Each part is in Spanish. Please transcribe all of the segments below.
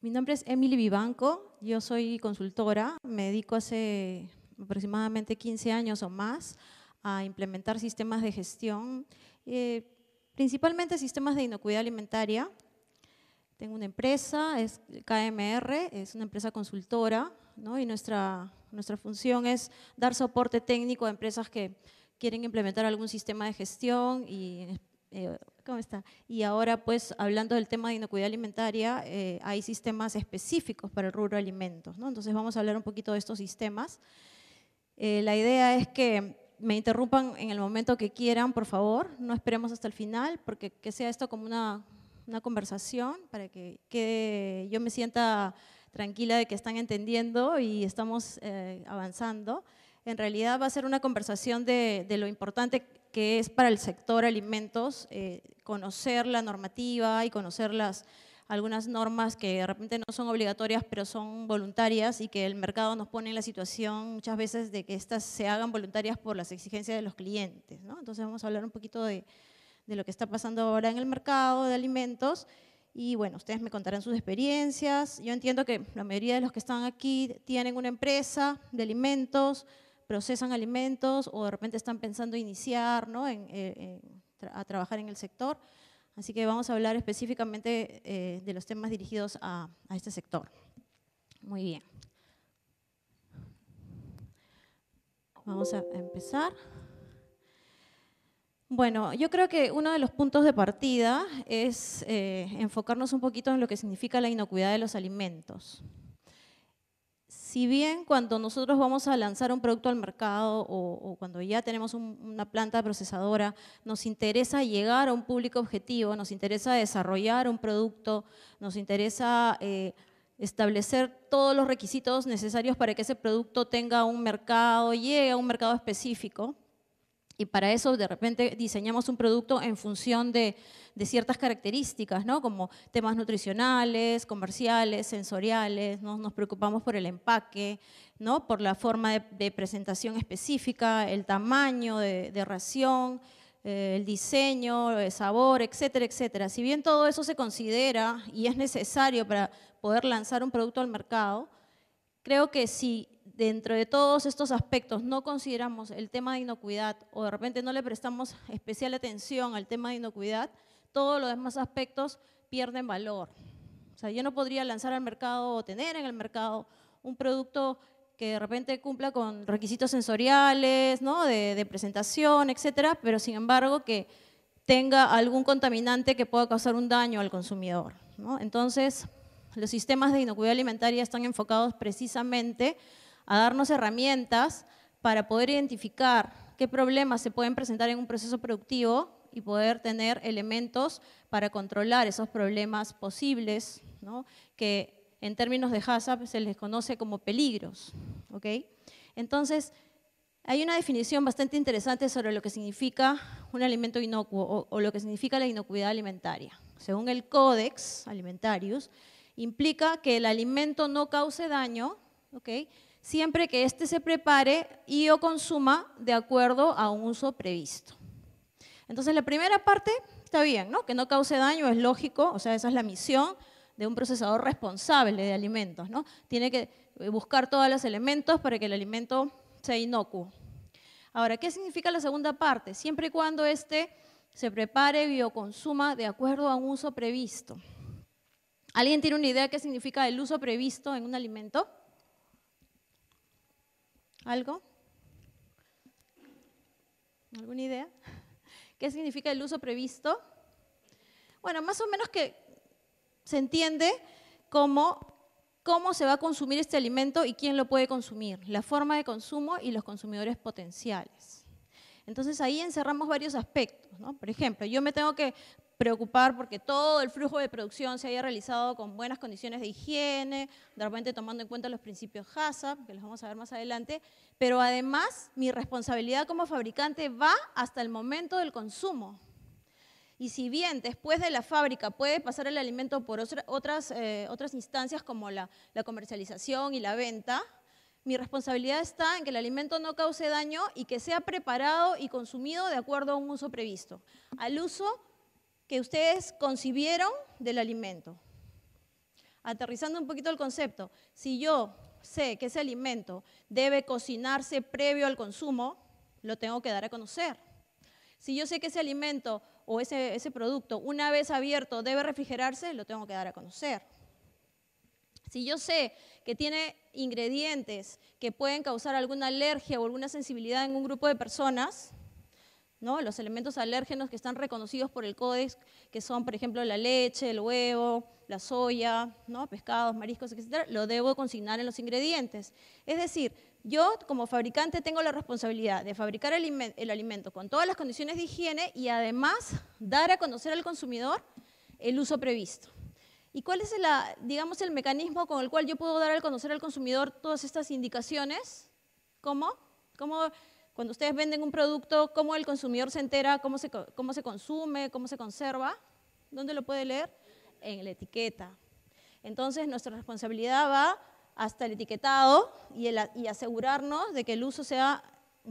Mi nombre es Emily Vivanco, yo soy consultora, me dedico hace aproximadamente 15 años o más a implementar sistemas de gestión, eh, principalmente sistemas de inocuidad alimentaria. Tengo una empresa, es KMR, es una empresa consultora, y nuestra, nuestra función es dar soporte técnico a empresas que quieren implementar algún sistema de gestión y eh, ¿Cómo está? Y ahora, pues, hablando del tema de inocuidad alimentaria, eh, hay sistemas específicos para el rubro alimentos, ¿no? Entonces vamos a hablar un poquito de estos sistemas. Eh, la idea es que me interrumpan en el momento que quieran, por favor, no esperemos hasta el final, porque que sea esto como una, una conversación, para que, que, yo me sienta tranquila de que están entendiendo y estamos eh, avanzando. En realidad va a ser una conversación de, lo importante que es para el sector alimentos eh, conocer la normativa y conocer las, algunas normas que de repente no son obligatorias, pero son voluntarias y que el mercado nos pone en la situación muchas veces de que estas se hagan voluntarias por las exigencias de los clientes. Entonces vamos a hablar un poquito de, de, lo que está pasando ahora en el mercado de alimentos y bueno, ustedes me contarán sus experiencias. Yo entiendo que la mayoría de los que están aquí tienen una empresa de alimentos, procesan alimentos o de repente están pensando iniciar eh, a trabajar en el sector. Así que vamos a hablar específicamente eh, de los temas dirigidos a, este sector. Muy bien. Vamos a empezar. Bueno, yo creo que uno de los puntos de partida es eh, enfocarnos un poquito en lo que significa la inocuidad de los alimentos si bien cuando nosotros vamos a lanzar un producto al mercado o, cuando ya tenemos una planta procesadora, nos interesa llegar a un público objetivo, nos interesa desarrollar un producto, nos interesa eh, establecer todos los requisitos necesarios para que ese producto tenga un mercado, llegue a un mercado específico, y para eso de repente diseñamos un producto en función de, ciertas características, como temas nutricionales, comerciales, sensoriales, nos preocupamos por el empaque, por la forma de, presentación específica, el tamaño de, ración, eh, el diseño, el sabor, etcétera, etcétera. Si bien todo eso se considera y es necesario para poder lanzar un producto al mercado, creo que sí dentro de todos estos aspectos no consideramos el tema de inocuidad o de repente no le prestamos especial atención al tema de inocuidad, todos los demás aspectos pierden valor. O sea, yo no podría lanzar al mercado o tener en el mercado un producto que de repente cumpla con requisitos sensoriales, ¿no? de, presentación, etcétera, pero sin embargo que tenga algún contaminante que pueda causar un daño al consumidor. ¿no? Entonces, los sistemas de inocuidad alimentaria están enfocados precisamente a darnos herramientas para poder identificar qué problemas se pueden presentar en un proceso productivo y poder tener elementos para controlar esos problemas posibles, que en términos de HACCP se les conoce como peligros. Entonces, hay una definición bastante interesante sobre lo que significa un alimento inocuo o, lo que significa la inocuidad alimentaria. Según el Codex Alimentarius, implica que el alimento no cause daño, ¿okay? siempre que éste se prepare y o consuma de acuerdo a un uso previsto. Entonces la primera parte está bien, ¿no? Que no cause daño es lógico, o sea, esa es la misión de un procesador responsable de alimentos, ¿no? Tiene que eh, buscar todos los elementos para que el alimento sea inocuo. Ahora, ¿qué significa la segunda parte? Siempre y cuando éste se prepare y o consuma de acuerdo a un uso previsto. ¿Alguien tiene una idea de qué significa el uso previsto en un alimento? ¿Algo? ¿Alguna idea? ¿Qué significa el uso previsto? Bueno, más o menos que se entiende cómo se va a consumir este alimento y quién lo puede consumir, la forma de consumo y los consumidores potenciales. Entonces ahí encerramos varios aspectos. Por ejemplo, yo me tengo que preocupar porque todo el flujo de producción se haya realizado con buenas condiciones de higiene, de repente tomando en cuenta los principios HACCP, que los vamos a ver más adelante, pero además mi responsabilidad como fabricante va hasta el momento del consumo. Y si bien después de la fábrica puede pasar el alimento por otras, eh, otras instancias como la, la comercialización y la venta, mi responsabilidad está en que el alimento no cause daño y que sea preparado y consumido de acuerdo a un uso previsto. Al uso que ustedes concibieron del alimento. Aterrizando un poquito el concepto, si yo sé que ese alimento debe cocinarse previo al consumo, lo tengo que dar a conocer. Si yo sé que ese alimento o ese, ese producto, una vez abierto, debe refrigerarse, lo tengo que dar a conocer. Si yo sé que tiene ingredientes que pueden causar alguna alergia o alguna sensibilidad en un grupo de personas, los elementos alérgenos que están reconocidos por el Codex, que son, por ejemplo, la leche, el huevo, la soya, ¿no? pescados, mariscos, etcétera, lo debo consignar en los ingredientes. Es decir, yo como fabricante tengo la responsabilidad de fabricar el, alimento con todas las condiciones de higiene y además dar a conocer al consumidor el uso previsto. ¿Y cuál es el mecanismo con el cual yo puedo dar a conocer al consumidor todas estas indicaciones? ¿Cómo? ¿Cómo cuando ustedes venden un producto, ¿cómo el consumidor se entera cómo se, cómo se consume, cómo se conserva? ¿Dónde lo puede leer? En la etiqueta. Entonces, nuestra responsabilidad va hasta el etiquetado y, el, y asegurarnos de que el uso sea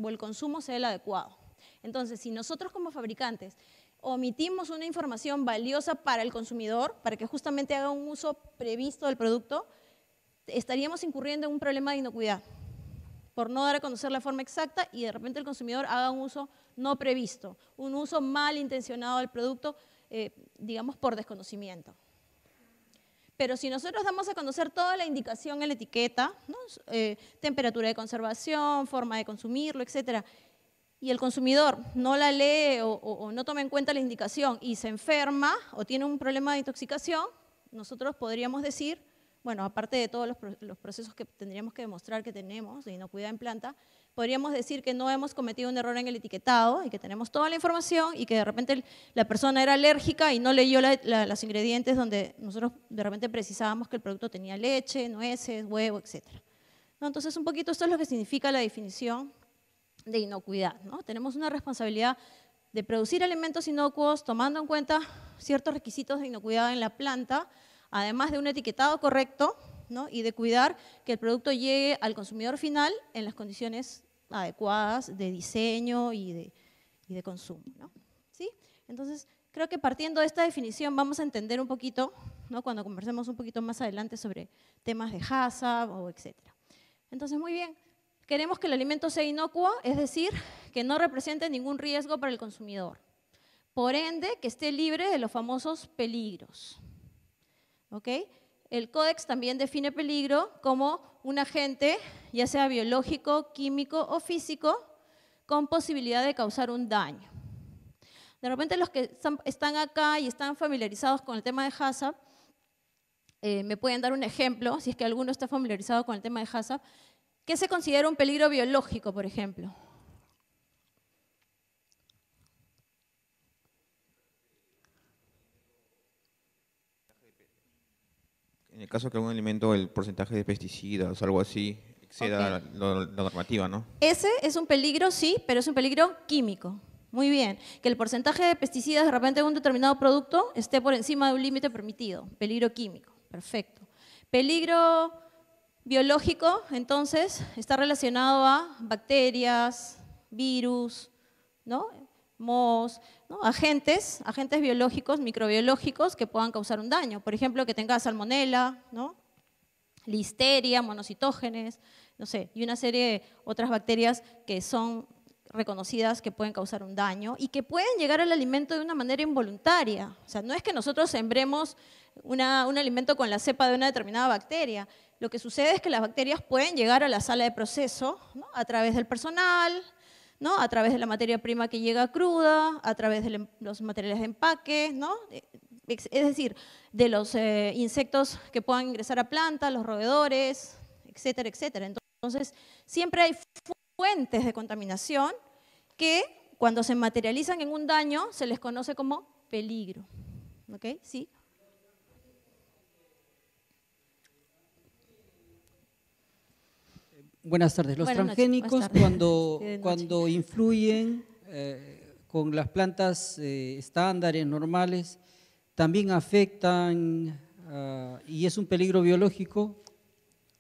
o el consumo sea el adecuado. Entonces, si nosotros como fabricantes omitimos una información valiosa para el consumidor, para que justamente haga un uso previsto del producto, estaríamos incurriendo en un problema de inocuidad por no dar a conocer la forma exacta y de repente el consumidor haga un uso no previsto, un uso mal intencionado del producto, eh, digamos, por desconocimiento. Pero si nosotros damos a conocer toda la indicación en la etiqueta, eh, temperatura de conservación, forma de consumirlo, etcétera, y el consumidor no la lee o no toma en cuenta la indicación y se enferma o tiene un problema de intoxicación, nosotros podríamos decir bueno, aparte de todos los, procesos que tendríamos que demostrar que tenemos de inocuidad en planta, podríamos decir que no hemos cometido un error en el etiquetado y que tenemos toda la información y que de repente la persona era alérgica y no leyó los ingredientes donde nosotros de repente precisábamos que el producto tenía leche, nueces, huevo, etc. Entonces, un poquito esto es lo que significa la definición de inocuidad. Tenemos una responsabilidad de producir alimentos inocuos tomando en cuenta ciertos requisitos de inocuidad en la planta, además de un etiquetado correcto y de cuidar que el producto llegue al consumidor final en las condiciones adecuadas de diseño y de, consumo. ¿Sí? Entonces, creo que partiendo de esta definición vamos a entender un poquito, cuando conversemos un poquito más adelante sobre temas de HACCP o etcétera. Entonces, muy bien, queremos que el alimento sea inocuo, es decir, que no represente ningún riesgo para el consumidor. Por ende, que esté libre de los famosos peligros. El Codex también define peligro como un agente, ya sea biológico, químico o físico, con posibilidad de causar un daño. De repente los que están acá y están familiarizados con el tema de HACCP, eh, me pueden dar un ejemplo, si es que alguno está familiarizado con el tema de HACCP, ¿qué se considera un peligro biológico, por ejemplo? en el caso de que algún alimento el porcentaje de pesticidas o algo así exceda la, normativa, ¿no? Ese es un peligro, sí, pero es un peligro químico. Muy bien, que el porcentaje de pesticidas de repente en un determinado producto esté por encima de un límite permitido, peligro químico, perfecto. Peligro biológico, entonces, está relacionado a bacterias, virus, ¿no? mos, agentes, agentes biológicos, microbiológicos que puedan causar un daño. Por ejemplo, que tenga salmonela, listeria, monocitógenes, no sé, y una serie de otras bacterias que son reconocidas que pueden causar un daño y que pueden llegar al alimento de una manera involuntaria. O sea, no es que nosotros sembremos un alimento con la cepa de una determinada bacteria. Lo que sucede es que las bacterias pueden llegar a la sala de proceso a través del personal, ¿no? A través de la materia prima que llega cruda, a través de em, los materiales de empaque, ¿no? Eh, es decir, de los eh, insectos que puedan ingresar a plantas, los roedores, etcétera, etcétera. Entonces, siempre hay fuentes de contaminación que cuando se materializan en un daño se les conoce como peligro. ¿Ok? ¿Sí? Buenas tardes. Los transgénicos cuando, cuando influyen eh, con las plantas eh, estándares, normales, también afectan ah, y es un peligro biológico.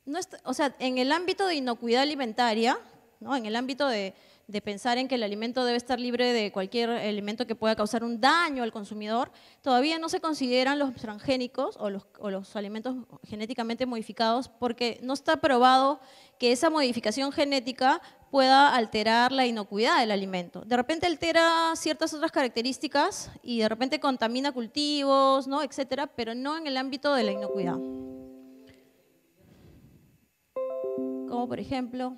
No o sea, en el ámbito de inocuidad alimentaria, ¿no? en el ámbito de, de pensar en que el alimento debe estar libre de cualquier elemento que pueda causar un daño al consumidor, todavía no se consideran los transgénicos o los, o los alimentos genéticamente modificados porque no está probado que esa modificación genética pueda alterar la inocuidad del alimento. De repente altera ciertas otras características y de repente contamina cultivos, ¿no? etcétera, pero no en el ámbito de la inocuidad. Como por ejemplo,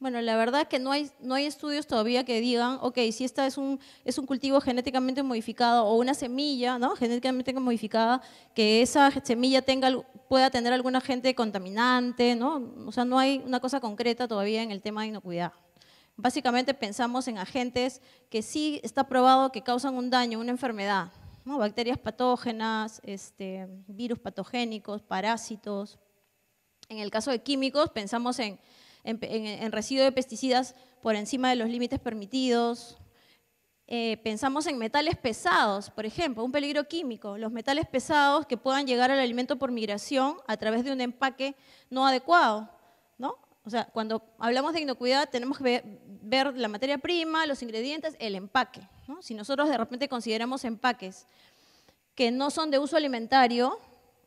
Bueno, la verdad es que no hay, no hay estudios todavía que digan, ok, si esta es un, es un cultivo genéticamente modificado o una semilla ¿no? genéticamente modificada, que esa semilla tenga, pueda tener algún agente contaminante, ¿no? o sea, no hay una cosa concreta todavía en el tema de inocuidad. Básicamente pensamos en agentes que sí está probado que causan un daño, una enfermedad, ¿no? bacterias patógenas, este, virus patogénicos, parásitos. En el caso de químicos pensamos en en, residuos residuo de pesticidas por encima de los límites permitidos. Eh, pensamos en metales pesados, por ejemplo, un peligro químico, los metales pesados que puedan llegar al alimento por migración a través de un empaque no adecuado, O sea, cuando hablamos de inocuidad tenemos que ver la materia prima, los ingredientes, el empaque. Si nosotros de repente consideramos empaques que no son de uso alimentario,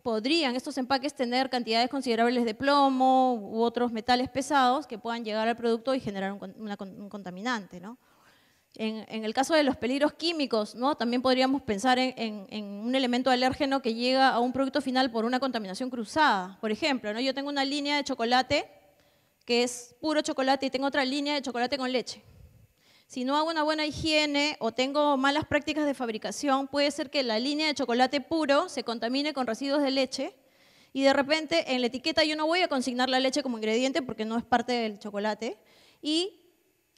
podrían estos empaques tener cantidades considerables de plomo u otros metales pesados que puedan llegar al producto y generar un, contaminante. ¿no? En, el caso de los peligros químicos, ¿no? también podríamos pensar en, en, un elemento alérgeno que llega a un producto final por una contaminación cruzada. Por ejemplo, ¿no? yo tengo una línea de chocolate que es puro chocolate y tengo otra línea de chocolate con leche si no hago una buena higiene o tengo malas prácticas de fabricación, puede ser que la línea de chocolate puro se contamine con residuos de leche y de repente en la etiqueta yo no voy a consignar la leche como ingrediente porque no es parte del chocolate y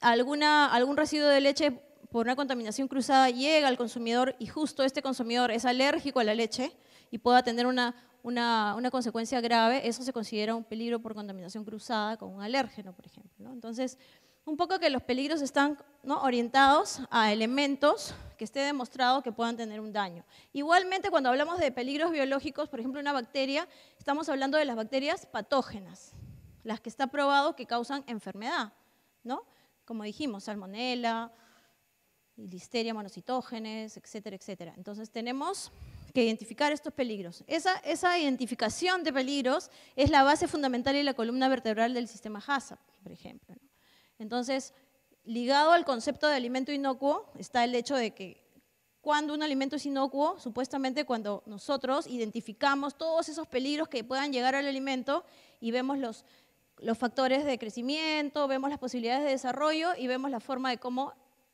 alguna, algún residuo de leche por una contaminación cruzada llega al consumidor y justo este consumidor es alérgico a la leche y pueda tener una, una, consecuencia grave, eso se considera un peligro por contaminación cruzada con un alérgeno, por ejemplo. Entonces, un poco que los peligros están orientados a elementos que esté demostrado que puedan tener un daño. Igualmente, cuando hablamos de peligros biológicos, por ejemplo, una bacteria, estamos hablando de las bacterias patógenas, las que está probado que causan enfermedad, ¿no? Como dijimos, salmonela, listeria, monocitógenes, etcétera, etcétera. Entonces, tenemos que identificar estos peligros. Esa, esa identificación de peligros es la base fundamental y la columna vertebral del sistema HACCP, por ejemplo. Entonces, ligado al concepto de alimento inocuo está el hecho de que cuando un alimento es inocuo, supuestamente cuando nosotros identificamos todos esos peligros que puedan llegar al alimento y vemos los, factores de crecimiento, vemos las posibilidades de desarrollo y vemos la forma de cómo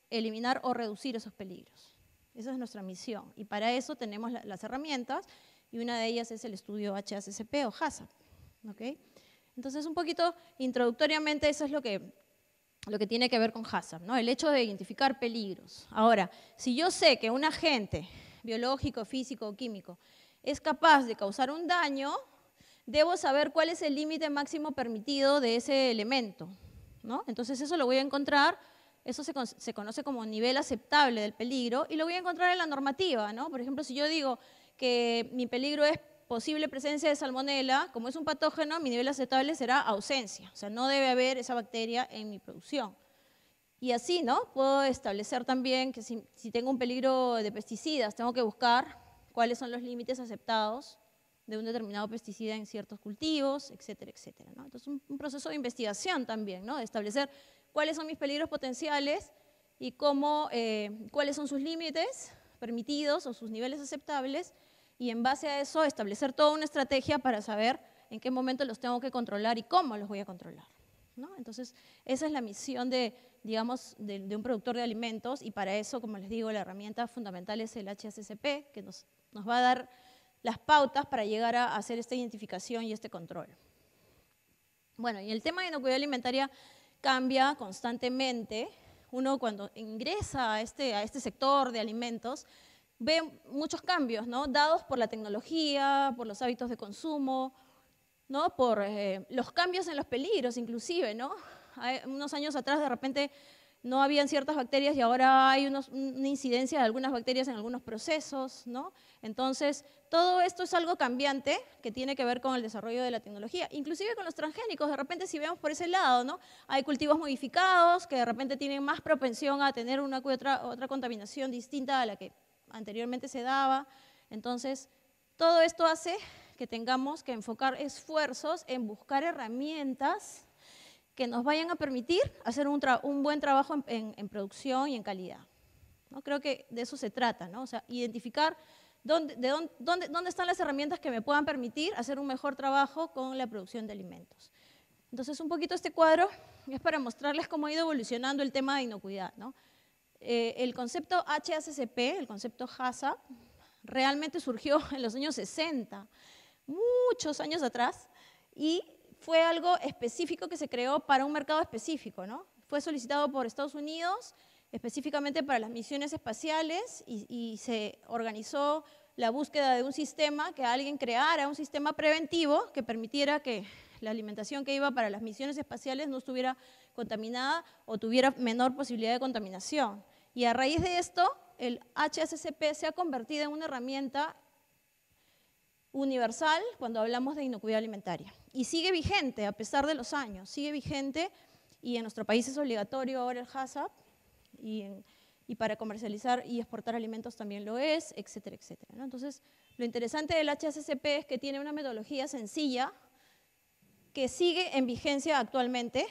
eliminar o reducir esos peligros. Esa es nuestra misión y para eso tenemos las herramientas y una de ellas es el estudio HACCP o HACCP. Entonces, un poquito introductoriamente, eso es lo que lo que tiene que ver con hazard, ¿no? el hecho de identificar peligros. Ahora, si yo sé que un agente biológico, físico o químico es capaz de causar un daño, debo saber cuál es el límite máximo permitido de ese elemento. ¿no? Entonces eso lo voy a encontrar, eso se, se, conoce como nivel aceptable del peligro y lo voy a encontrar en la normativa. ¿no? Por ejemplo, si yo digo que mi peligro es posible presencia de salmonela, como es un patógeno, mi nivel aceptable será ausencia. O sea, no debe haber esa bacteria en mi producción. Y así, ¿no? Puedo establecer también que si, tengo un peligro de pesticidas, tengo que buscar cuáles son los límites aceptados de un determinado pesticida en ciertos cultivos, etcétera, etcétera. Entonces, un, proceso de investigación también, ¿no? De establecer cuáles son mis peligros potenciales y cómo, eh, cuáles son sus límites permitidos o sus niveles aceptables y en base a eso establecer toda una estrategia para saber en qué momento los tengo que controlar y cómo los voy a controlar. ¿no? Entonces, esa es la misión de, digamos, de, un productor de alimentos y para eso, como les digo, la herramienta fundamental es el HACCP, que nos, nos va a dar las pautas para llegar a hacer esta identificación y este control. Bueno, y el tema de inocuidad alimentaria cambia constantemente. Uno cuando ingresa a este, a este sector de alimentos, ve muchos cambios, ¿no? Dados por la tecnología, por los hábitos de consumo, ¿no? Por eh, los cambios en los peligros, inclusive, ¿no? unos años atrás, de repente, no habían ciertas bacterias y ahora hay una incidencia de algunas bacterias en algunos procesos, ¿no? Entonces, todo esto es algo cambiante que tiene que ver con el desarrollo de la tecnología, inclusive con los transgénicos, de repente si vemos por ese lado, ¿no? Hay cultivos modificados que de repente tienen más propensión a tener una u otra contaminación distinta a la que anteriormente se daba. Entonces, todo esto hace que tengamos que enfocar esfuerzos en buscar herramientas que nos vayan a permitir hacer un, buen trabajo en, producción y en calidad. ¿no? Creo que de eso se trata, ¿no? o sea, identificar dónde, de dónde están las herramientas que me puedan permitir hacer un mejor trabajo con la producción de alimentos. Entonces, un poquito este cuadro es para mostrarles cómo ha ido evolucionando el tema de inocuidad. ¿no? Eh, el concepto HACCP, el concepto HACCP, realmente surgió en los años 60, muchos años atrás, y fue algo específico que se creó para un mercado específico, ¿no? Fue solicitado por Estados Unidos, específicamente para las misiones espaciales, y se organizó la búsqueda de un sistema, que alguien creara un sistema preventivo que permitiera que la alimentación que iba para las misiones espaciales no estuviera contaminada o tuviera menor posibilidad de contaminación. Y a raíz de esto, el HSCP se ha convertido en una herramienta universal cuando hablamos de inocuidad alimentaria. Y sigue vigente a pesar de los años, sigue vigente y en nuestro país es obligatorio ahora el HACCP y, para comercializar y exportar alimentos también lo es, etcétera, etcétera. Entonces, lo interesante del HSCP es que tiene una metodología sencilla que sigue en vigencia actualmente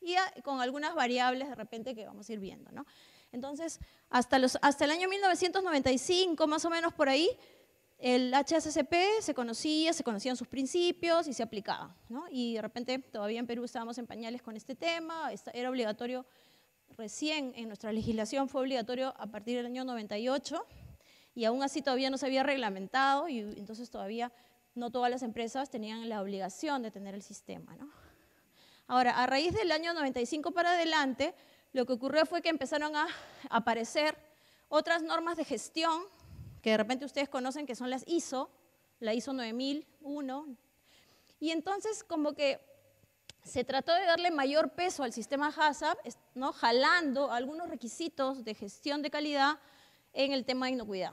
y con algunas variables de repente que vamos a ir viendo. ¿no? Entonces, hasta, el año 1995, más o menos por ahí, el HSCP se conocía, se conocían sus principios y se aplicaba. Y de repente todavía en Perú estábamos en pañales con este tema, era obligatorio, recién en nuestra legislación fue obligatorio a partir del año 98 y aún así todavía no se había reglamentado y entonces todavía no todas las empresas tenían la obligación de tener el sistema. Ahora, a raíz del año 95 para adelante, lo que ocurrió fue que empezaron a aparecer otras normas de gestión que de repente ustedes conocen que son las ISO, la ISO 9001. Y entonces como que se trató de darle mayor peso al sistema HACCP, ¿no? jalando algunos requisitos de gestión de calidad en el tema de inocuidad,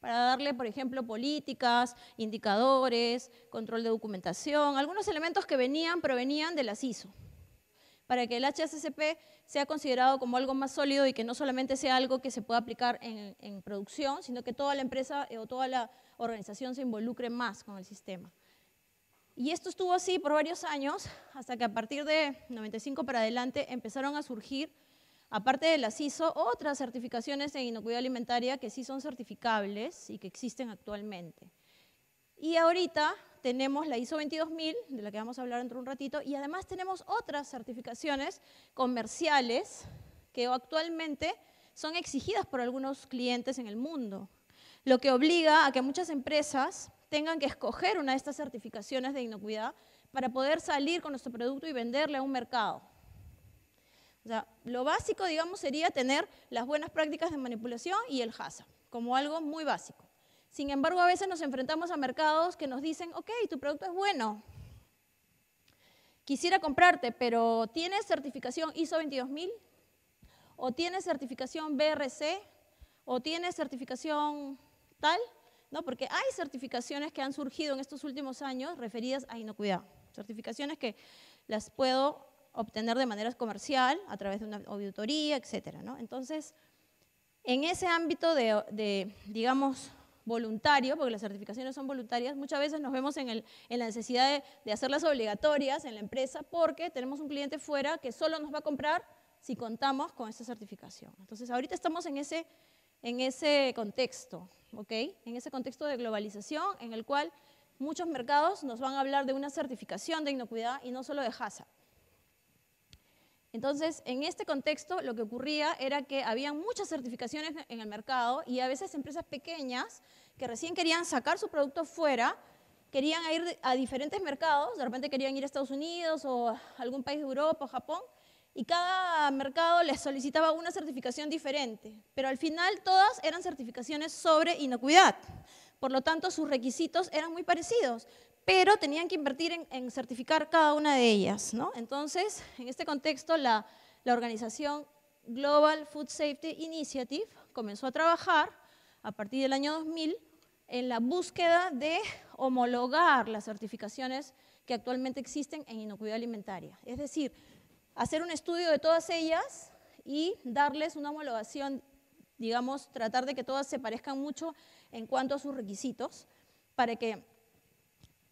para darle, por ejemplo, políticas, indicadores, control de documentación, algunos elementos que venían, provenían de las ISO para que el HACCP sea considerado como algo más sólido y que no solamente sea algo que se pueda aplicar en, producción, sino que toda la empresa eh, o toda la organización se involucre más con el sistema. Y esto estuvo así por varios años, hasta que a partir de 95 para adelante empezaron a surgir, aparte de la CISO, otras certificaciones de inocuidad alimentaria que sí son certificables y que existen actualmente. Y ahorita tenemos la ISO 22000, de la que vamos a hablar dentro de un ratito, y además tenemos otras certificaciones comerciales que actualmente son exigidas por algunos clientes en el mundo, lo que obliga a que muchas empresas tengan que escoger una de estas certificaciones de inocuidad para poder salir con nuestro producto y venderle a un mercado. O sea, lo básico, digamos, sería tener las buenas prácticas de manipulación y el HASA, como algo muy básico. Sin embargo, a veces nos enfrentamos a mercados que nos dicen, ok, tu producto es bueno, quisiera comprarte, pero ¿tienes certificación ISO 22000? ¿O tienes certificación BRC? ¿O tienes certificación tal? No, porque hay certificaciones que han surgido en estos últimos años referidas a inocuidad. Certificaciones que las puedo obtener de manera comercial, a través de una auditoría, etc. ¿no? Entonces, en ese ámbito de digamos, voluntario, porque las certificaciones son voluntarias, muchas veces nos vemos en, el, la necesidad de, hacerlas obligatorias en la empresa porque tenemos un cliente fuera que solo nos va a comprar si contamos con esa certificación. Entonces, ahorita estamos en ese, en ese contexto, ¿ok? En ese contexto de globalización en el cual muchos mercados nos van a hablar de una certificación de inocuidad y no solo de Hasa. Entonces, en este contexto, lo que ocurría era que había muchas certificaciones en el mercado y a veces empresas pequeñas que recién querían sacar su producto fuera, querían ir a diferentes mercados, de repente querían ir a Estados Unidos o algún país de Europa o Japón, y cada mercado les solicitaba una certificación diferente, pero al final todas eran certificaciones sobre inocuidad. Por lo tanto, sus requisitos eran muy parecidos, pero tenían que invertir en, certificar cada una de ellas. ¿no? Entonces, en este contexto, la, la organización Global Food Safety Initiative comenzó a trabajar a partir del año 2000 en la búsqueda de homologar las certificaciones que actualmente existen en inocuidad alimentaria. Es decir, hacer un estudio de todas ellas y darles una homologación, digamos, tratar de que todas se parezcan mucho en cuanto a sus requisitos, para que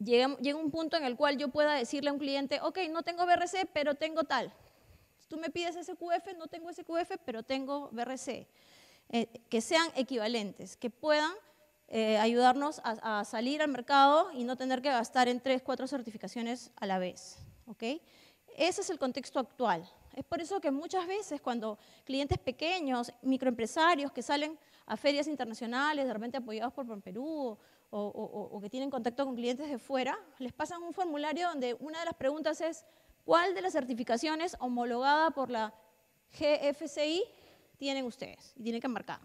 llega, un punto en el cual yo pueda decirle a un cliente, ok, no tengo BRC, pero tengo tal. Tú me pides SQF, no tengo SQF, pero tengo BRC. Eh, que sean equivalentes, que puedan eh, ayudarnos a, salir al mercado y no tener que gastar en tres, cuatro certificaciones a la vez. ¿okay? Ese es el contexto actual. Es por eso que muchas veces cuando clientes pequeños, microempresarios que salen a ferias internacionales, de repente apoyados por Perú o, que tienen contacto con clientes de fuera, les pasan un formulario donde una de las preguntas es, ¿cuál de las certificaciones homologada por la GFCI tienen ustedes? Y tienen que marcar,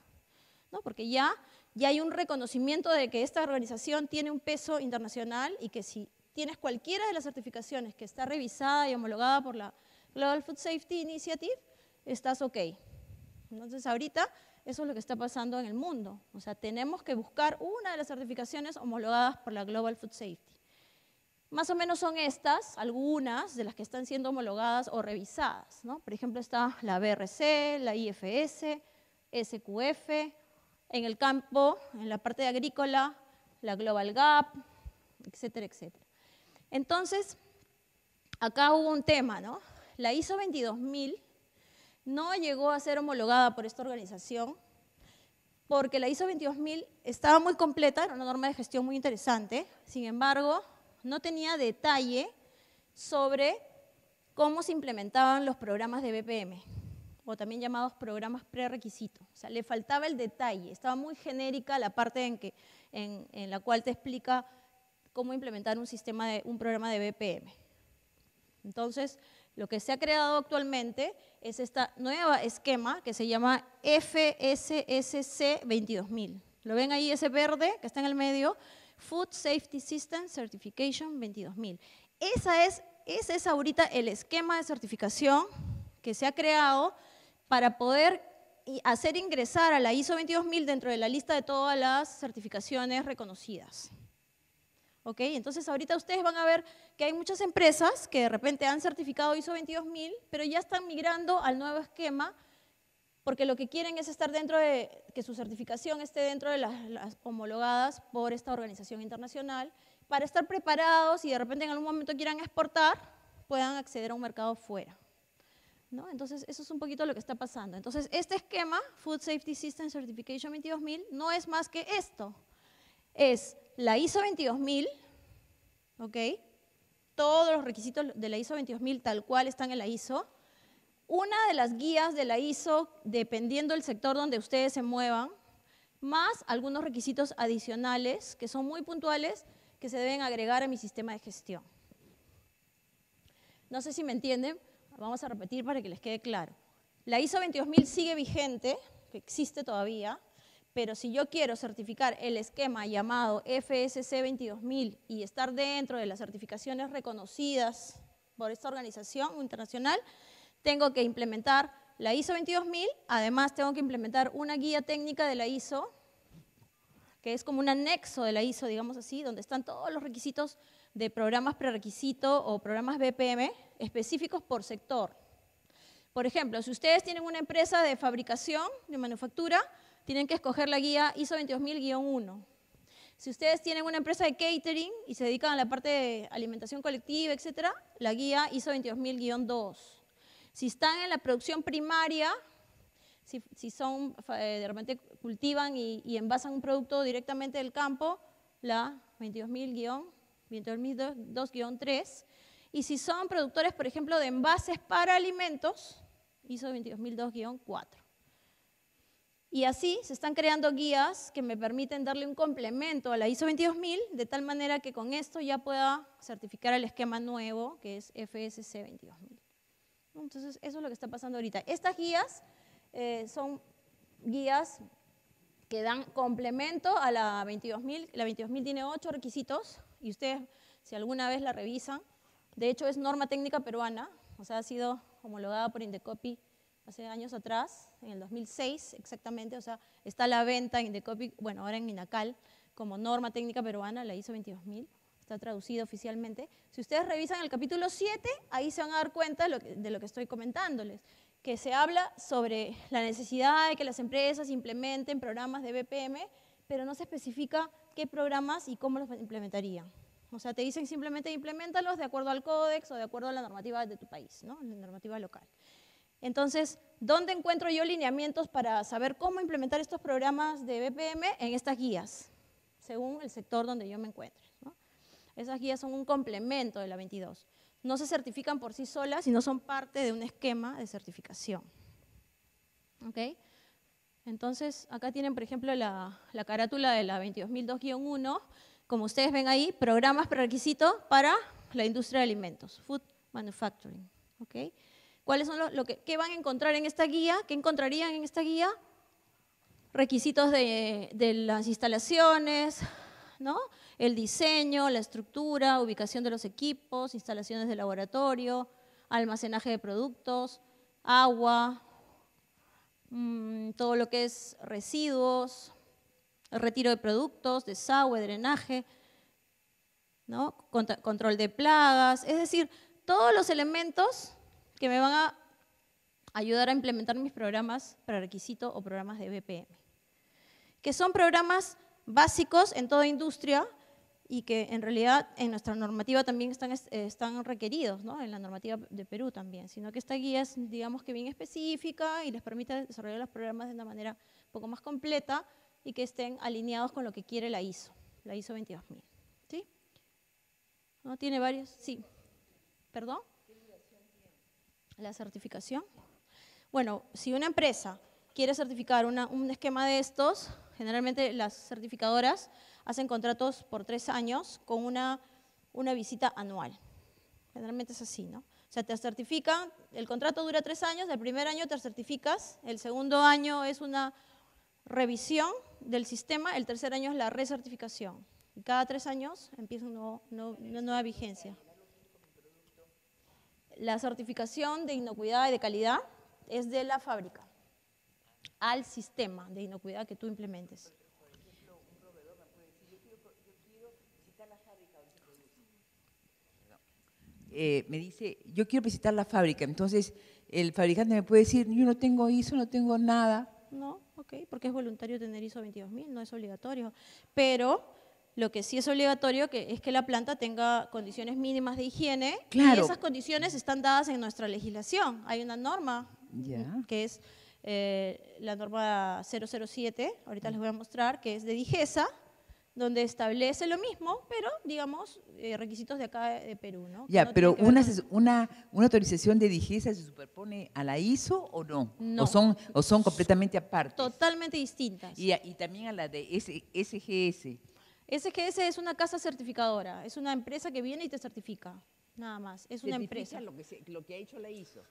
¿no? Porque ya, ya hay un reconocimiento de que esta organización tiene un peso internacional y que si tienes cualquiera de las certificaciones que está revisada y homologada por la Global Food Safety Initiative, estás ok. Entonces ahorita eso es lo que está pasando en el mundo. O sea, tenemos que buscar una de las certificaciones homologadas por la Global Food Safety. Más o menos son estas, algunas de las que están siendo homologadas o revisadas. ¿no? Por ejemplo, está la BRC, la IFS, SQF, en el campo, en la parte agrícola, la Global Gap, etcétera, etcétera. Entonces, acá hubo un tema, ¿no? La ISO 22000 no llegó a ser homologada por esta organización porque la ISO 22000 estaba muy completa, era una norma de gestión muy interesante, sin embargo, no tenía detalle sobre cómo se implementaban los programas de BPM, o también llamados programas prerequisitos. O sea, le faltaba el detalle, estaba muy genérica la parte en, la cual te explica cómo implementar un, sistema un programa de BPM. Entonces, lo que se ha creado actualmente es esta nueva esquema que se llama FSSC 22000. Lo ven ahí ese verde que está en el medio, Food Safety System Certification 22000. Esa es, ese es ahorita el esquema de certificación que se ha creado para poder hacer ingresar a la ISO 22000 dentro de la lista de todas las certificaciones reconocidas. Entonces ahorita ustedes van a ver que hay muchas empresas que de repente han certificado ISO 22000, pero ya están migrando al nuevo esquema porque lo que quieren es estar dentro de, que su certificación esté dentro de las, las homologadas por esta organización internacional, para estar preparados y de repente en algún momento quieran exportar, puedan acceder a un mercado fuera. ¿No? Entonces, eso es un poquito lo que está pasando. Entonces, este esquema, Food Safety System Certification 22000, no es más que esto. Es la ISO 22000, ¿ok? Todos los requisitos de la ISO 22000 tal cual están en la ISO. Una de las guías de la ISO, dependiendo del sector donde ustedes se muevan, más algunos requisitos adicionales que son muy puntuales que se deben agregar a mi sistema de gestión. No sé si me entienden, vamos a repetir para que les quede claro. La ISO 22000 sigue vigente, que existe todavía, pero si yo quiero certificar el esquema llamado FSC 22000 y estar dentro de las certificaciones reconocidas por esta organización internacional, tengo que implementar la ISO 22000, además tengo que implementar una guía técnica de la ISO, que es como un anexo de la ISO, digamos así, donde están todos los requisitos de programas prerequisito o programas BPM específicos por sector. Por ejemplo, si ustedes tienen una empresa de fabricación, de manufactura, tienen que escoger la guía ISO 22000-1. Si ustedes tienen una empresa de catering y se dedican a la parte de alimentación colectiva, etc., la guía ISO 22000-2. Si están en la producción primaria, si, son, eh, de repente cultivan y, envasan un producto directamente del campo, la 22000 guión 3 Y si son productores, por ejemplo, de envases para alimentos, ISO 22002-4. Y así se están creando guías que me permiten darle un complemento a la ISO 22000, de tal manera que con esto ya pueda certificar el esquema nuevo, que es FSC 22000. Entonces, eso es lo que está pasando ahorita. Estas guías eh, son guías que dan complemento a la 22000. La 22000 tiene ocho requisitos y ustedes, si alguna vez la revisan, de hecho es norma técnica peruana, o sea, ha sido homologada por indecopy hace años atrás, en el 2006 exactamente, o sea, está la venta en Decopic, bueno, ahora en INACAL, como norma técnica peruana, la ISO 22000, está traducida oficialmente. Si ustedes revisan el capítulo 7, ahí se van a dar cuenta de lo que estoy comentándoles, que se habla sobre la necesidad de que las empresas implementen programas de BPM, pero no se especifica qué programas y cómo los implementarían. O sea, te dicen simplemente implementalos de acuerdo al códex o de acuerdo a la normativa de tu país, ¿no? la normativa local. Entonces, ¿dónde encuentro yo lineamientos para saber cómo implementar estos programas de BPM en estas guías, según el sector donde yo me encuentre? Esas guías son un complemento de la 22. No se certifican por sí solas, sino son parte de un esquema de certificación. ¿Okay? Entonces, acá tienen, por ejemplo, la, carátula de la 22.002-1, como ustedes ven ahí, programas prerequisitos para la industria de alimentos, food manufacturing. ¿Okay? ¿Cuáles son lo que, qué van a encontrar en esta guía? ¿Qué encontrarían en esta guía? Requisitos de, las instalaciones, ¿no? El diseño, la estructura, ubicación de los equipos, instalaciones de laboratorio, almacenaje de productos, agua, mm, todo lo que es residuos, retiro de productos, desagüe, drenaje, ¿no? control de plagas, es decir, todos los elementos que me van a ayudar a implementar mis programas para requisito o programas de BPM, que son programas básicos en toda industria y que en realidad en nuestra normativa también están, eh, están requeridos, ¿no? en la normativa de Perú también, sino que esta guía es, digamos que bien específica y les permite desarrollar los programas de una manera un poco más completa y que estén alineados con lo que quiere la ISO, la ISO 22000. ¿Sí? ¿No tiene varios? Sí. ¿Perdón? La certificación. Bueno, si una empresa quiere certificar un esquema de estos, generalmente las certificadoras hacen contratos por tres años con una, una visita anual. Generalmente es así, ¿no? O sea, te certifican, el contrato dura tres años, el primer año te certificas, el segundo año es una revisión del sistema, el tercer año es la recertificación. Y cada tres años empieza una nueva vigencia. La certificación de inocuidad y de calidad es de la fábrica al sistema de inocuidad que tú implementes. Eh, me dice, yo quiero visitar la fábrica, entonces el fabricante me puede decir, yo no tengo ISO, no tengo nada. No, ok, porque es voluntario tener ISO 22000, no es obligatorio. Pero lo que sí es obligatorio que es que la planta tenga condiciones mínimas de higiene claro. y esas condiciones están dadas en nuestra legislación. Hay una norma que es eh, la norma 007, ahorita les voy a mostrar, que es de Digesa, donde establece lo mismo, pero digamos eh, requisitos de acá de Perú, ¿no? Ya, pero una, una, una autorización de Digesa se superpone a la ISO o no? no. O son o son completamente aparte. Totalmente distintas. Y, también a la de SGS. SGS es una casa certificadora, es una empresa que viene y te certifica, nada más, es una empresa. Lo que, lo que ha hecho la ISO.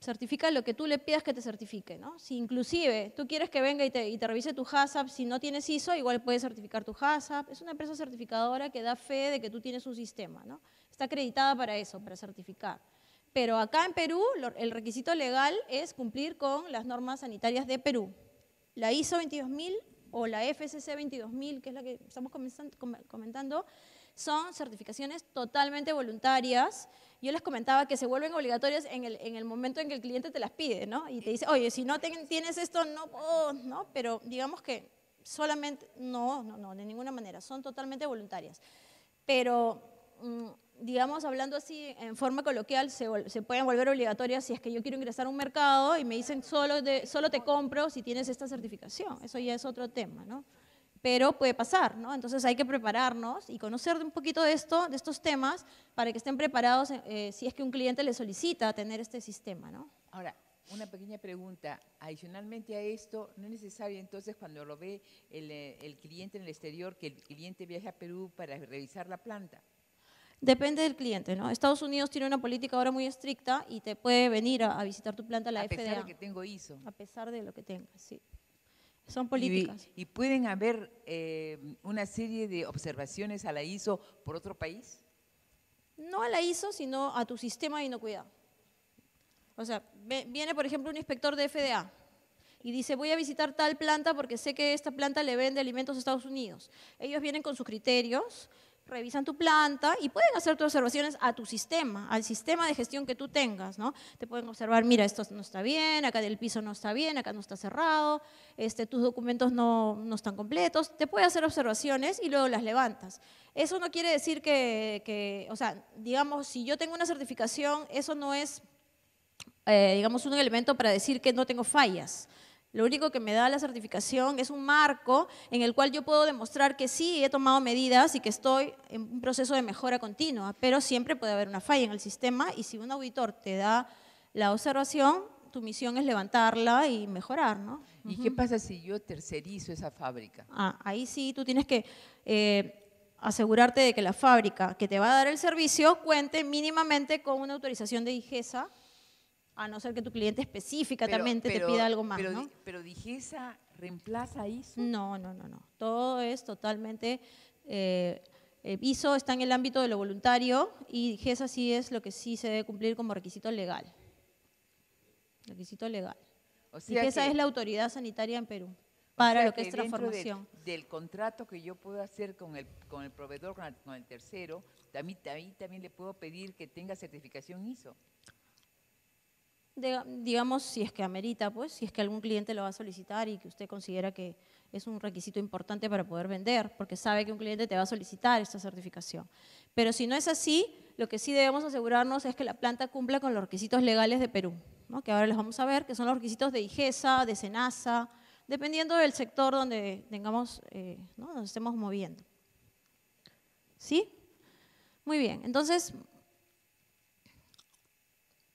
Certifica lo que tú le pidas que te certifique, ¿no? Si inclusive tú quieres que venga y te, revise tu HACCP, si no tienes ISO, igual puedes certificar tu HACCP. Es una empresa certificadora que da fe de que tú tienes un sistema, ¿no? Está acreditada para eso, para certificar. Pero acá en Perú el requisito legal es cumplir con las normas sanitarias de Perú. La ISO 22000 o la FCC 22000, que es la que estamos comentando, son certificaciones totalmente voluntarias. Yo les comentaba que se vuelven obligatorias en el, en el momento en que el cliente te las pide, ¿no? Y te dice, oye, si no tienes esto, no, no, pero digamos que solamente, no, no, no, de ninguna manera, son totalmente voluntarias. Pero mm, digamos, hablando así en forma coloquial, se, pueden volver obligatorias si es que yo quiero ingresar a un mercado y me dicen solo, solo te compro si tienes esta certificación. Eso ya es otro tema, ¿no? Pero puede pasar, ¿no? Entonces hay que prepararnos y conocer un poquito de esto, de estos temas, para que estén preparados eh, eh, si es que un cliente le solicita tener este sistema, ¿no? Ahora, una pequeña pregunta. Adicionalmente a esto, ¿no es necesario entonces cuando lo ve el, eh, el cliente en el exterior que el cliente viaje a Perú para revisar la planta? Depende del cliente, ¿no? Estados Unidos tiene una política ahora muy estricta y te puede venir a, visitar tu planta la FDA. A pesar de que tengo ISO. A pesar de lo que tenga. sí. Son políticas. ¿Y, pueden haber eh, una serie de observaciones a la ISO por otro país? No a la ISO, sino a tu sistema de inocuidad. O sea, viene, por ejemplo, un inspector de FDA y dice, voy a visitar tal planta porque sé que esta planta le vende alimentos a Estados Unidos. Ellos vienen con sus criterios, revisan tu planta y pueden hacer tus observaciones a tu sistema, al sistema de gestión que tú tengas, ¿no? Te pueden observar, mira, esto no está bien, acá del piso no está bien, acá no está cerrado, este, tus documentos no, están completos, te puede hacer observaciones y luego las levantas. Eso no quiere decir que, que o sea, digamos, si yo tengo una certificación, eso no es, eh, digamos, un elemento para decir que no tengo fallas. Lo único que me da la certificación es un marco en el cual yo puedo demostrar que sí, he tomado medidas y que estoy en un proceso de mejora continua, pero siempre puede haber una falla en el sistema y si un auditor te da la observación, tu misión es levantarla y mejorar, ¿no? ¿Y qué pasa si yo tercerizo esa fábrica? Ah, ahí sí, tú tienes que eh, asegurarte de que la fábrica que te va a dar el servicio cuente mínimamente con una autorización de IGESA a no ser que tu cliente específicamente te pida algo más. Pero, ¿no? pero Digesa reemplaza ISO. No, no, no, no. Todo es totalmente... Eh, eh, ISO está en el ámbito de lo voluntario y Digesa sí es lo que sí se debe cumplir como requisito legal. Requisito legal. O sea es la autoridad sanitaria en Perú para lo que, es transformación. del contrato que yo puedo hacer con el, con el proveedor, con el, con tercero, también, también, también le puedo pedir que tenga certificación ISO digamos, si es que amerita, pues, si es que algún cliente lo va a solicitar y que usted considera que es un requisito importante para poder vender, porque sabe que un cliente te va a solicitar esta certificación. Pero si no es así, lo que sí debemos asegurarnos es que la planta cumpla con los requisitos legales de Perú, que ahora les vamos a ver, que son los requisitos de IGESA, de SENASA, dependiendo del sector donde tengamos, eh, nos estemos moviendo. ¿Sí? Muy bien, entonces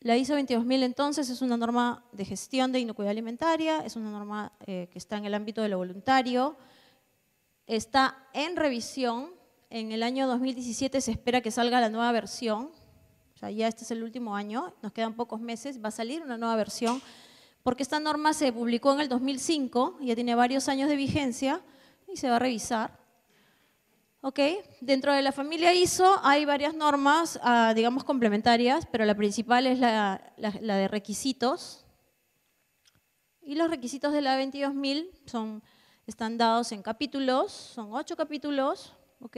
la ISO 22000 entonces es una norma de gestión de inocuidad alimentaria, es una norma eh, que está en el ámbito de lo voluntario, está en revisión, en el año 2017 se espera que salga la nueva versión, o sea, ya este es el último año, nos quedan pocos meses, va a salir una nueva versión, porque esta norma se publicó en el 2005, ya tiene varios años de vigencia y se va a revisar. ¿ok? Dentro de la familia ISO hay varias normas, ah, digamos, complementarias, pero la principal es la, de requisitos. Y los requisitos de la 22000 son, están dados en capítulos, son ocho capítulos, ¿ok?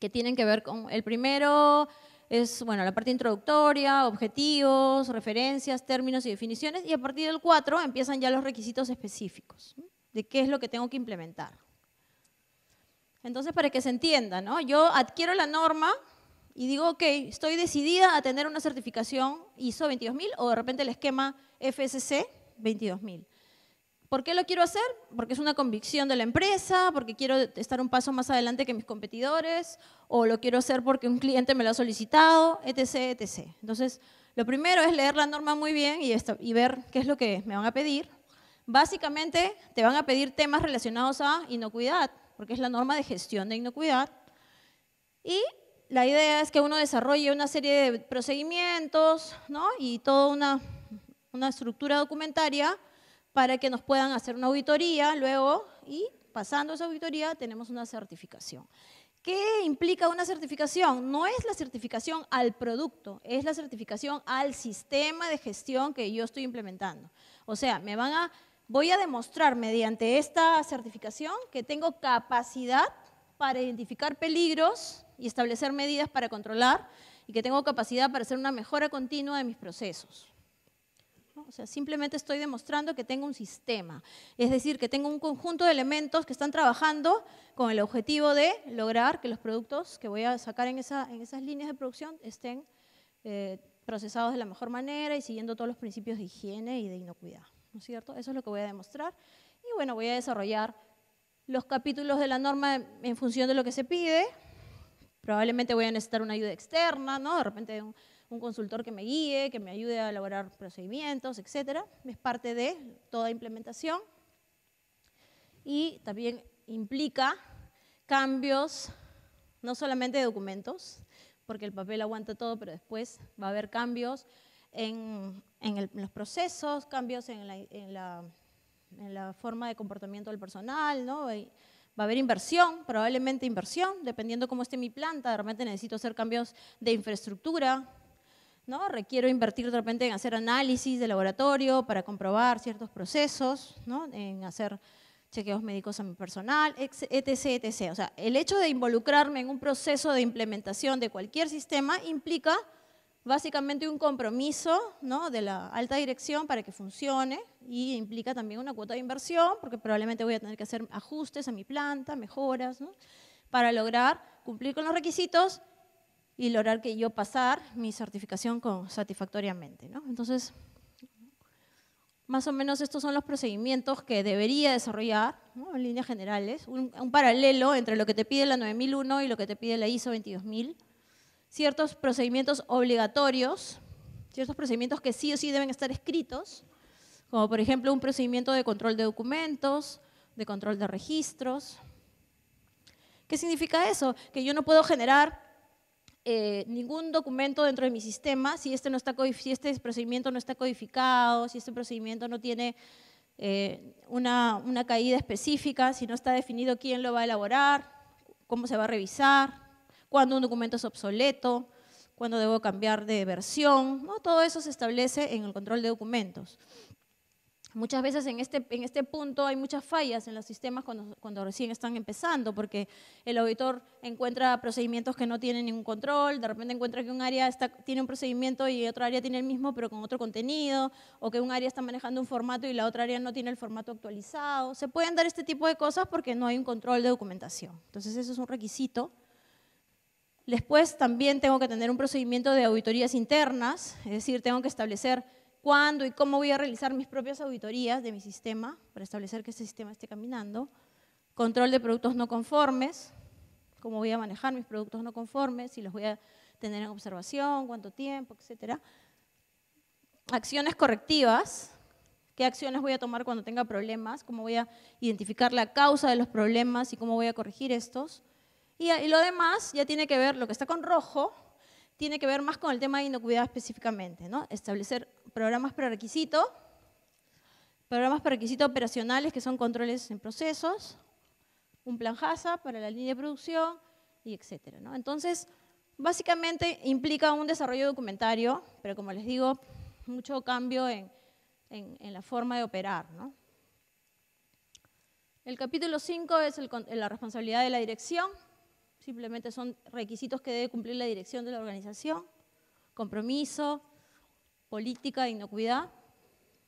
Que tienen que ver con el primero, es bueno, la parte introductoria, objetivos, referencias, términos y definiciones, y a partir del cuatro empiezan ya los requisitos específicos de qué es lo que tengo que implementar. Entonces, para que se entienda, ¿no? Yo adquiero la norma y digo, ok, estoy decidida a tener una certificación ISO 22000 o de repente el esquema FSC 22000. ¿Por qué lo quiero hacer? Porque es una convicción de la empresa, porque quiero estar un paso más adelante que mis competidores, o lo quiero hacer porque un cliente me lo ha solicitado, etc., etc. Entonces, lo primero es leer la norma muy bien y, y ver qué es lo que me van a pedir. Básicamente, te van a pedir temas relacionados a inocuidad, porque es la norma de gestión de inocuidad. Y la idea es que uno desarrolle una serie de procedimientos ¿no? y toda una, una estructura documentaria para que nos puedan hacer una auditoría luego y pasando esa auditoría tenemos una certificación. ¿Qué implica una certificación? No es la certificación al producto, es la certificación al sistema de gestión que yo estoy implementando. O sea, me van a voy a demostrar mediante esta certificación que tengo capacidad para identificar peligros y establecer medidas para controlar y que tengo capacidad para hacer una mejora continua de mis procesos. O sea, simplemente estoy demostrando que tengo un sistema, es decir, que tengo un conjunto de elementos que están trabajando con el objetivo de lograr que los productos que voy a sacar en, esas líneas de producción estén eh, procesados de la mejor manera y siguiendo todos los principios de higiene y de inocuidad cierto? Eso es lo que voy a demostrar. Y bueno, voy a desarrollar los capítulos de la norma en función de lo que se pide. Probablemente voy a necesitar una ayuda externa, ¿no? De repente un, un consultor que me guíe, que me ayude a elaborar procedimientos, etc. Es parte de toda implementación. Y también implica cambios, no solamente de documentos, porque el papel aguanta todo, pero después va a haber cambios en, los procesos, cambios en la, forma de comportamiento del personal, ¿no? va a haber inversión, probablemente inversión, dependiendo cómo esté mi planta, de repente necesito hacer cambios de infraestructura, ¿no? Requiero invertir de repente en hacer análisis de laboratorio para comprobar ciertos procesos, ¿no? En hacer chequeos médicos a mi personal, etc, etc. O sea, el hecho de involucrarme en un proceso de implementación de cualquier sistema implica básicamente un compromiso de la alta dirección para que funcione y implica también una cuota de inversión, porque probablemente voy a tener que hacer ajustes a mi planta, mejoras, para lograr cumplir con los requisitos y lograr que yo pasar mi certificación con, satisfactoriamente. Entonces, más o menos estos son los procedimientos que debería desarrollar en líneas generales, un, un, paralelo entre lo que te pide la 9001 y lo que te pide la ISO 22000 ciertos procedimientos obligatorios, ciertos procedimientos que sí o sí deben estar escritos, como por ejemplo un procedimiento de control de documentos, de control de registros. ¿Qué significa eso? Que yo no puedo generar eh, ningún documento dentro de mi sistema si este, no está, si este procedimiento no está codificado, si este procedimiento no tiene eh, una caída específica, si no está definido quién lo va a elaborar, cómo se va a revisar, cuando un documento es obsoleto, cuando debo cambiar de versión, todo eso se establece en el control de documentos. Muchas veces en este, en este punto hay muchas fallas en los sistemas cuando, recién están empezando, porque el auditor encuentra procedimientos que no tienen ningún control, de repente encuentra que un área tiene un procedimiento y otra área tiene el mismo, pero con otro contenido, o que un área está manejando un formato y la otra área no tiene el formato actualizado. Se pueden dar este tipo de cosas porque no hay un control de documentación. Entonces, eso es un requisito Después también tengo que tener un procedimiento de auditorías internas, es decir, tengo que establecer cuándo y cómo voy a realizar mis propias auditorías de mi sistema para establecer que ese sistema esté caminando. Control de productos no conformes, cómo voy a manejar mis productos no conformes, si los voy a tener en observación, cuánto tiempo, etc. Acciones correctivas, qué acciones voy a tomar cuando tenga problemas, cómo voy a identificar la causa de los problemas y cómo voy a corregir estos y, lo demás ya tiene que ver, lo que está con rojo, tiene que ver más con el tema de inocuidad específicamente, ¿no? Establecer programas prerequisito, programas requisito operacionales que son controles en procesos, un plan HASA para la línea de producción y etcétera, ¿no? Entonces, básicamente implica un desarrollo documentario, pero como les digo, mucho cambio en, en, la forma de operar, ¿no? El capítulo 5 es la responsabilidad de la dirección, Simplemente son requisitos que debe cumplir la dirección de la organización, compromiso, política de inocuidad,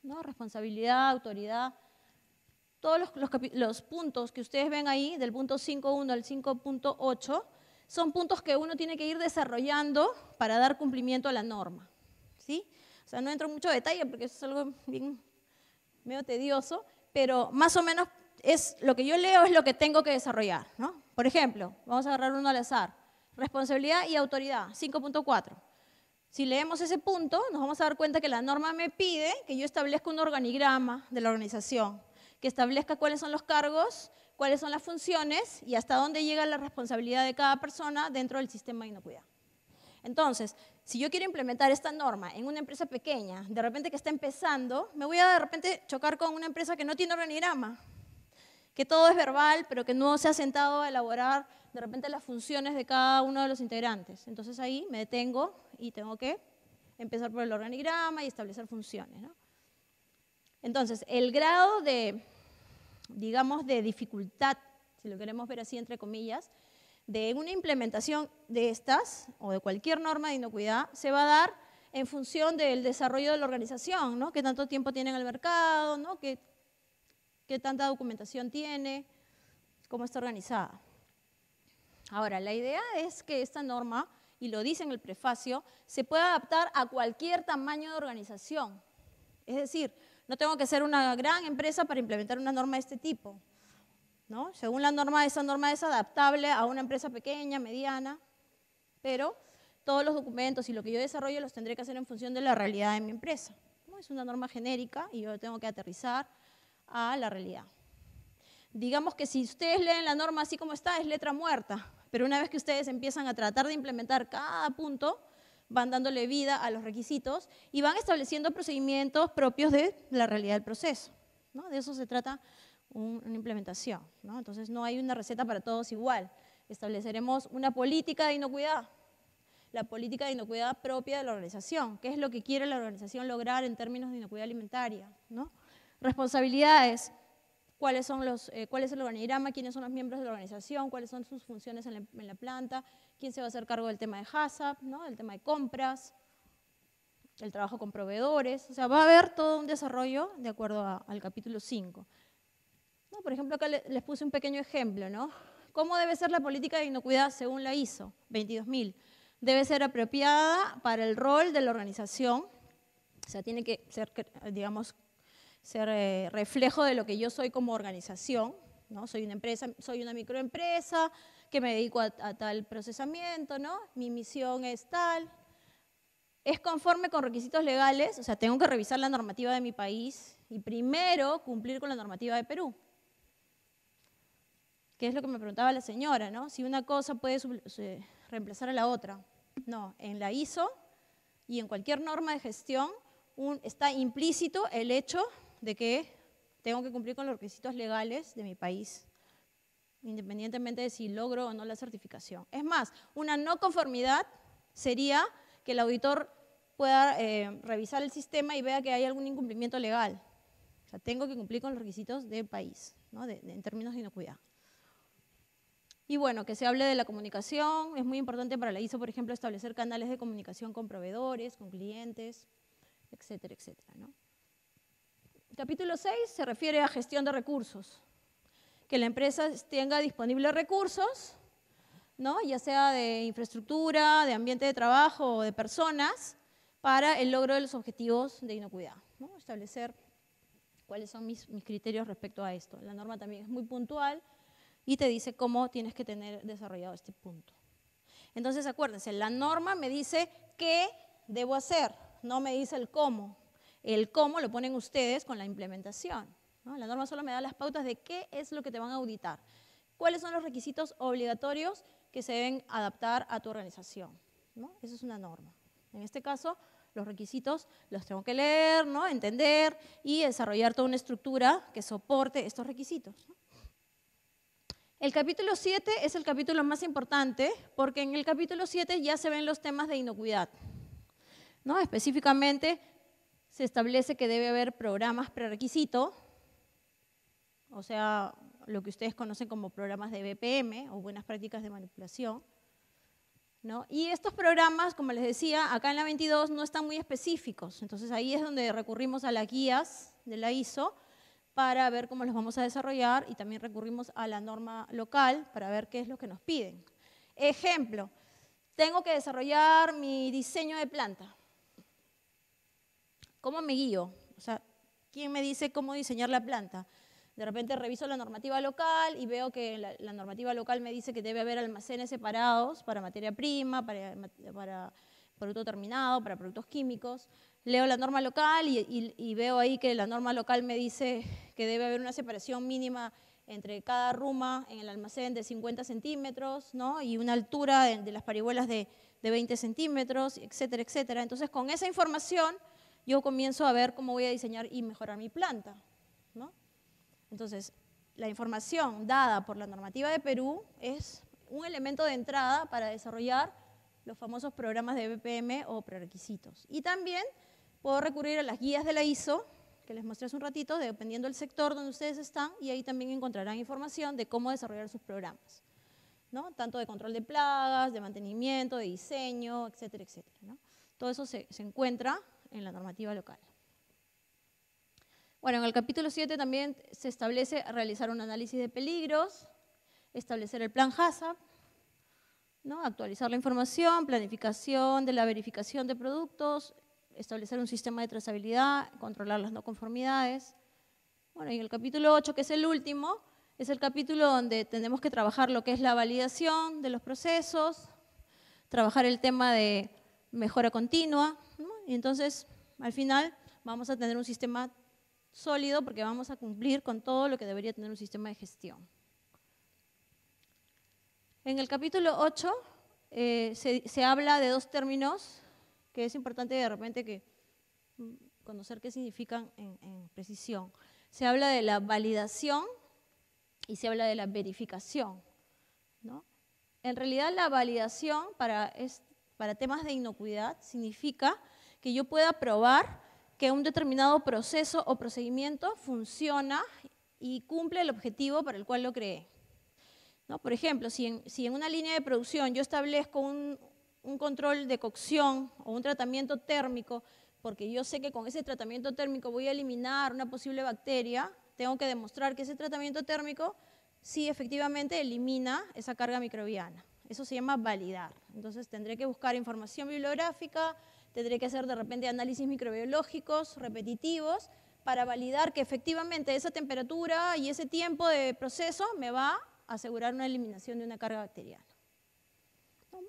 ¿no? responsabilidad, autoridad. Todos los, puntos que ustedes ven ahí, del punto 5.1 al 5.8, son puntos que uno tiene que ir desarrollando para dar cumplimiento a la norma. ¿sí? O sea, no entro en mucho detalle porque eso es algo bien medio tedioso, pero más o menos es lo que yo leo es lo que tengo que desarrollar. ¿no? Por ejemplo, vamos a agarrar uno al azar. Responsabilidad y autoridad, 5.4. Si leemos ese punto, nos vamos a dar cuenta que la norma me pide que yo establezca un organigrama de la organización, que establezca cuáles son los cargos, cuáles son las funciones y hasta dónde llega la responsabilidad de cada persona dentro del sistema de inocuidad. Entonces, si yo quiero implementar esta norma en una empresa pequeña, de repente que está empezando, me voy a de repente chocar con una empresa que no tiene organigrama, que todo es verbal, pero que no se ha sentado a elaborar de repente las funciones de cada uno de los integrantes. Entonces ahí me detengo y tengo que empezar por el organigrama y establecer funciones. ¿no? Entonces, el grado de, digamos, de dificultad, si lo queremos ver así entre comillas, de una implementación de estas o de cualquier norma de inocuidad se va a dar en función del desarrollo de la organización, ¿no? Qué tanto tiempo tiene en el mercado, ¿no? ¿Qué, qué tanta documentación tiene, cómo está organizada. Ahora, la idea es que esta norma, y lo dice en el prefacio, se pueda adaptar a cualquier tamaño de organización. Es decir, no tengo que ser una gran empresa para implementar una norma de este tipo. ¿no? Según la norma, esa norma es adaptable a una empresa pequeña, mediana, pero todos los documentos y lo que yo desarrollo los tendré que hacer en función de la realidad de mi empresa. ¿no? Es una norma genérica y yo tengo que aterrizar a la realidad. Digamos que si ustedes leen la norma así como está, es letra muerta, pero una vez que ustedes empiezan a tratar de implementar cada punto, van dándole vida a los requisitos y van estableciendo procedimientos propios de la realidad del proceso. ¿no? De eso se trata una implementación. ¿no? Entonces no hay una receta para todos igual. Estableceremos una política de inocuidad, la política de inocuidad propia de la organización. ¿Qué es lo que quiere la organización lograr en términos de inocuidad alimentaria? ¿no? Responsabilidades, cuáles son los, eh, cuál es el organigrama, quiénes son los miembros de la organización, cuáles son sus funciones en la, planta, quién se va a hacer cargo del tema de HACCP, ¿no? tema de compras, el trabajo con proveedores, o sea, va a haber todo un desarrollo de acuerdo al capítulo 5. Por ejemplo, acá les puse un pequeño ejemplo, ¿no? ¿Cómo debe ser la política de inocuidad según la ISO 22000? Debe ser apropiada para el rol de la organización, o sea, tiene que ser, digamos, ser eh, reflejo de lo que yo soy como organización. ¿no? Soy una empresa, soy una microempresa que me dedico a, tal procesamiento, ¿no? Mi misión es tal. Es conforme con requisitos legales, o sea, tengo que revisar la normativa de mi país y primero cumplir con la normativa de Perú. ¿Qué es lo que me preguntaba la señora, ¿no? Si una cosa puede reemplazar a la otra. No, en la ISO y en cualquier norma de gestión un, está implícito el hecho de que tengo que cumplir con los requisitos legales de mi país, independientemente de si logro o no la certificación. Es más, una no conformidad sería que el auditor pueda eh, revisar el sistema y vea que hay algún incumplimiento legal. O sea, tengo que cumplir con los requisitos del país, ¿no? en términos de inocuidad. Y bueno, que se hable de la comunicación, es muy importante para la ISO, por ejemplo, establecer canales de comunicación con proveedores, con clientes, etcétera, etcétera. ¿no? capítulo 6 se refiere a gestión de recursos, que la empresa tenga disponibles recursos, ¿no? ya sea de infraestructura, de ambiente de trabajo o de personas, para el logro de los objetivos de inocuidad. Establecer cuáles son mis criterios respecto a esto. La norma también es muy puntual y te dice cómo tienes que tener desarrollado este punto. Entonces, acuérdense, la norma me dice qué debo hacer, no me dice el cómo. El cómo lo ponen ustedes con la implementación. La norma solo me da las pautas de qué es lo que te van a auditar, cuáles son los requisitos obligatorios que se deben adaptar a tu organización. Esa es una norma. En este caso, los requisitos los tengo que leer, ¿no? entender y desarrollar toda una estructura que soporte estos requisitos. El capítulo 7 es el capítulo más importante porque en el capítulo 7 ya se ven los temas de inocuidad. ¿no? Específicamente, se establece que debe haber programas prerequisito, o sea, lo que ustedes conocen como programas de BPM o buenas prácticas de manipulación. ¿no? Y estos programas, como les decía, acá en la 22 no están muy específicos, entonces ahí es donde recurrimos a las guías de la ISO para ver cómo los vamos a desarrollar y también recurrimos a la norma local para ver qué es lo que nos piden. Ejemplo, tengo que desarrollar mi diseño de planta. ¿Cómo me guío? O sea, ¿quién me dice cómo diseñar la planta? De repente reviso la normativa local y veo que la, normativa local me dice que debe haber almacenes separados para materia prima, para, producto terminado, para productos químicos. Leo la norma local y, veo ahí que la norma local me dice que debe haber una separación mínima entre cada ruma en el almacén de 50 centímetros, ¿no? Y una altura de, las parihuelas de 20 centímetros, etcétera, etcétera. Entonces, con esa información yo comienzo a ver cómo voy a diseñar y mejorar mi planta. Entonces, la información dada por la normativa de Perú es un elemento de entrada para desarrollar los famosos programas de BPM o prerequisitos. Y también puedo recurrir a las guías de la ISO, que les mostré hace un ratito, dependiendo del sector donde ustedes están, y ahí también encontrarán información de cómo desarrollar sus programas, ¿no? tanto de control de plagas, de mantenimiento, de diseño, etcétera, etcétera. Todo eso se encuentra en la normativa local. Bueno, en el capítulo 7 también se establece realizar un análisis de peligros, establecer el plan HACCP, ¿no? actualizar la información, planificación de la verificación de productos, establecer un sistema de trazabilidad, controlar las no conformidades. Bueno, y el capítulo 8, que es el último, es el capítulo donde tenemos que trabajar lo que es la validación de los procesos, trabajar el tema de mejora continua, entonces, al final vamos a tener un sistema sólido porque vamos a cumplir con todo lo que debería tener un sistema de gestión. En el capítulo 8 eh, se, se, habla de dos términos que es importante de repente que mm, conocer qué significan en, en precisión. Se habla de la validación y se habla de la verificación. ¿no? En realidad la validación para, es, para temas de inocuidad significa que yo pueda probar que un determinado proceso o procedimiento funciona y cumple el objetivo para el cual lo creé. Por ejemplo, si en, una línea de producción yo establezco un, un control de cocción o un tratamiento térmico, porque yo sé que con ese tratamiento térmico voy a eliminar una posible bacteria, tengo que demostrar que ese tratamiento térmico sí efectivamente elimina esa carga microbiana. Eso se llama validar. Entonces tendré que buscar información bibliográfica, tendré que hacer de repente análisis microbiológicos repetitivos para validar que efectivamente esa temperatura y ese tiempo de proceso me va a asegurar una eliminación de una carga bacteriana.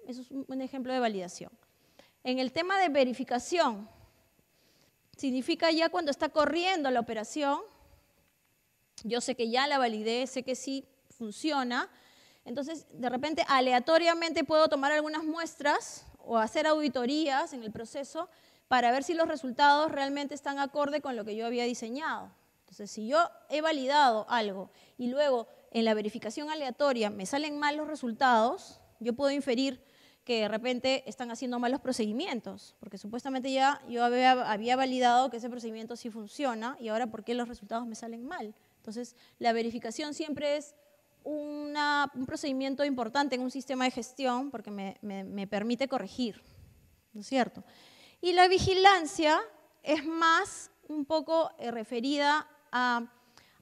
Eso es un ejemplo de validación. En el tema de verificación, significa ya cuando está corriendo la operación, yo sé que ya la validé, sé que sí funciona, entonces de repente aleatoriamente puedo tomar algunas muestras o hacer auditorías en el proceso para ver si los resultados realmente están acorde con lo que yo había diseñado. Entonces, si yo he validado algo y luego en la verificación aleatoria me salen mal los resultados, yo puedo inferir que de repente están haciendo mal los procedimientos, porque supuestamente ya yo había, había validado que ese procedimiento sí funciona y ahora por qué los resultados me salen mal. Entonces, la verificación siempre es un procedimiento importante en un sistema de gestión porque me, permite corregir, ¿no es cierto? Y la vigilancia es más un poco eh, referida a,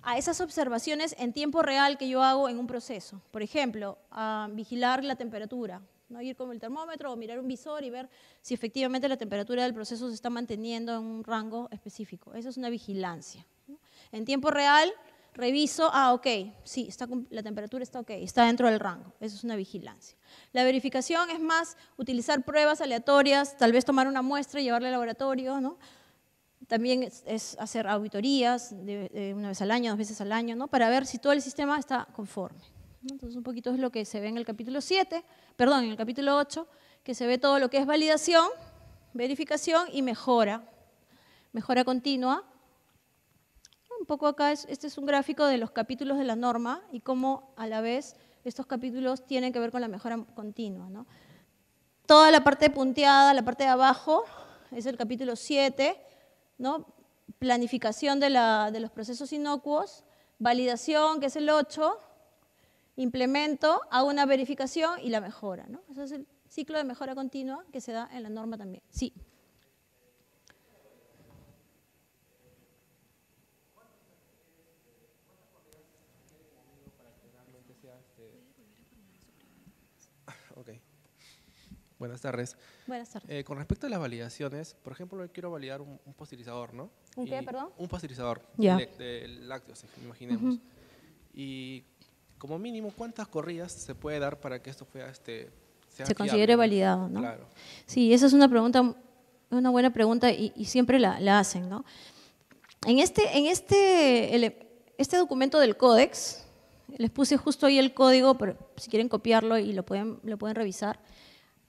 a, esas observaciones en tiempo real que yo hago en un proceso. Por ejemplo, a vigilar la temperatura, ¿no? ir con el termómetro o mirar un visor y ver si efectivamente la temperatura del proceso se está manteniendo en un rango específico. Eso es una vigilancia. En tiempo real reviso, ah, ok, sí, está, la temperatura está ok, está dentro del rango. Eso es una vigilancia. La verificación es más utilizar pruebas aleatorias, tal vez tomar una muestra y llevarla al laboratorio, ¿no? También es, hacer auditorías una vez al año, dos veces al año, ¿no? Para ver si todo el sistema está conforme. Entonces, un poquito es lo que se ve en el capítulo 7, perdón, en el capítulo 8, que se ve todo lo que es validación, verificación y mejora. Mejora continua, un poco acá, este es un gráfico de los capítulos de la norma y cómo a la vez estos capítulos tienen que ver con la mejora continua. Toda la parte punteada, la parte de abajo, es el capítulo 7, ¿no? planificación de, los procesos inocuos, validación, que es el 8, implemento, hago una verificación y la mejora. Ese es el ciclo de mejora continua que se da en la norma también. Sí. Buenas tardes. Buenas tardes. Eh, con respecto a las validaciones, por ejemplo, quiero validar un, un pasteurizador, ¿no? ¿Un qué, perdón? Un pasteurizador de, lácteos, imaginemos. Y como mínimo, ¿cuántas corridas se puede dar para que esto este, Se considere validado, ¿no? Claro. Sí, esa es una pregunta, una buena pregunta y, siempre la, hacen, ¿no? En este, en este, este documento del códex, les puse justo ahí el código, pero si quieren copiarlo y lo pueden, lo pueden revisar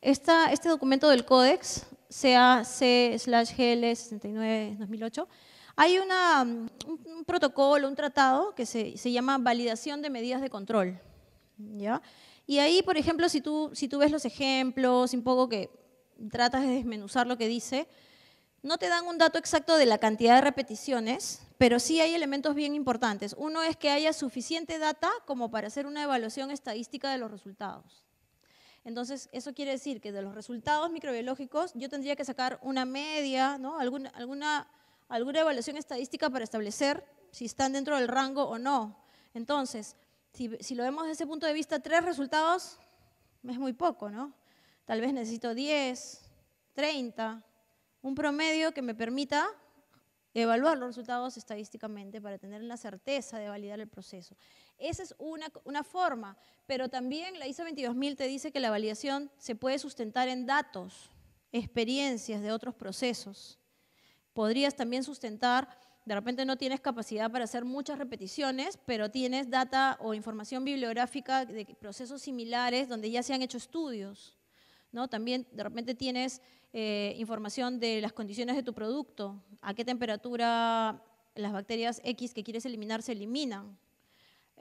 este documento del Códex, CAC-GL69-2008, hay mm, un, protocolo, un tratado que se, llama validación de medidas de control. ¿ya? Y ahí, por ejemplo, si tú, si tú ves los ejemplos, un poco que tratas de desmenuzar lo que dice, no te dan un dato exacto de la cantidad de repeticiones, pero sí hay elementos bien importantes. Uno es que haya suficiente data como para hacer una evaluación estadística de los resultados. Entonces, eso quiere decir que de los resultados microbiológicos yo tendría que sacar una media, alguna, alguna, evaluación estadística para establecer si están dentro del rango o no. Entonces, si, si, lo vemos desde ese punto de vista, tres resultados es muy poco, ¿no? Tal vez necesito 10, 30, un promedio que me permita evaluar los resultados estadísticamente para tener la certeza de validar el proceso. Esa es una, forma, pero también la ISO 22000 te dice que la validación se puede sustentar en datos, experiencias de otros procesos. Podrías también sustentar, de repente no tienes capacidad para hacer muchas repeticiones, pero tienes data o información bibliográfica de procesos similares donde ya se han hecho estudios. ¿no? También de repente tienes eh, información de las condiciones de tu producto, a qué temperatura las bacterias X que quieres eliminar se eliminan.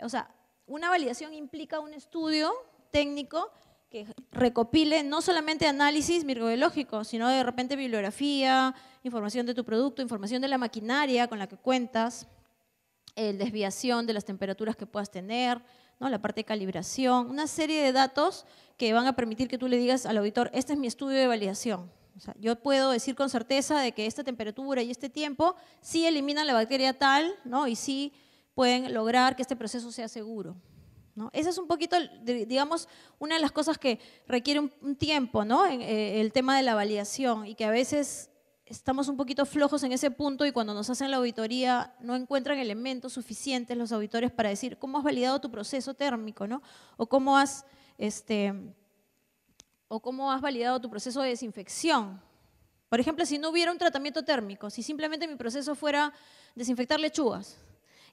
O sea, una validación implica un estudio técnico que recopile no solamente análisis microbiológico, sino de repente bibliografía, información de tu producto, información de la maquinaria con la que cuentas, el eh, desviación de las temperaturas que puedas tener, la parte de calibración, una serie de datos que van a permitir que tú le digas al auditor, este es mi estudio de validación yo puedo decir con certeza de que esta temperatura y este tiempo sí eliminan la bacteria tal, ¿no? Y sí pueden lograr que este proceso sea seguro. Esa es un poquito, digamos, una de las cosas que requiere un tiempo, ¿no? Eh, el tema de la validación y que a veces estamos un poquito flojos en ese punto y cuando nos hacen la auditoría no encuentran elementos suficientes los auditores para decir cómo has validado tu proceso térmico, ¿no? O cómo has, este, o cómo has validado tu proceso de desinfección. Por ejemplo, si no hubiera un tratamiento térmico, si simplemente mi proceso fuera desinfectar lechugas,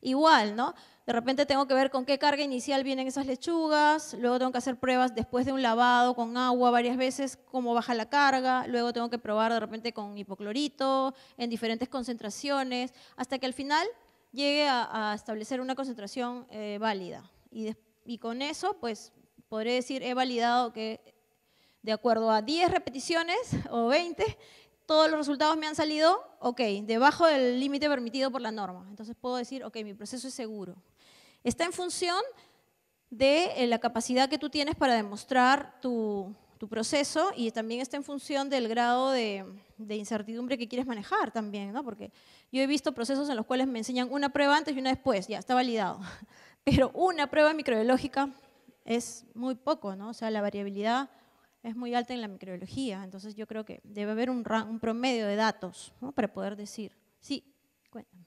igual, ¿no? De repente tengo que ver con qué carga inicial vienen esas lechugas, luego tengo que hacer pruebas después de un lavado con agua varias veces, cómo baja la carga, luego tengo que probar de repente con hipoclorito, en diferentes concentraciones, hasta que al final llegue a, establecer una concentración eh, válida. Y, y con eso, pues, podré decir, he validado que de acuerdo a 10 repeticiones o 20, todos los resultados me han salido, ok, debajo del límite permitido por la norma. Entonces puedo decir, ok, mi proceso es seguro. Está en función de eh, la capacidad que tú tienes para demostrar tu, proceso y también está en función del grado de, de, incertidumbre que quieres manejar también, ¿no? Porque yo he visto procesos en los cuales me enseñan una prueba antes y una después, ya, está validado. Pero una prueba microbiológica es muy poco, ¿no? O sea, la variabilidad es muy alta en la microbiología, entonces yo creo que debe haber un, promedio de datos para poder decir. Sí, cuéntame.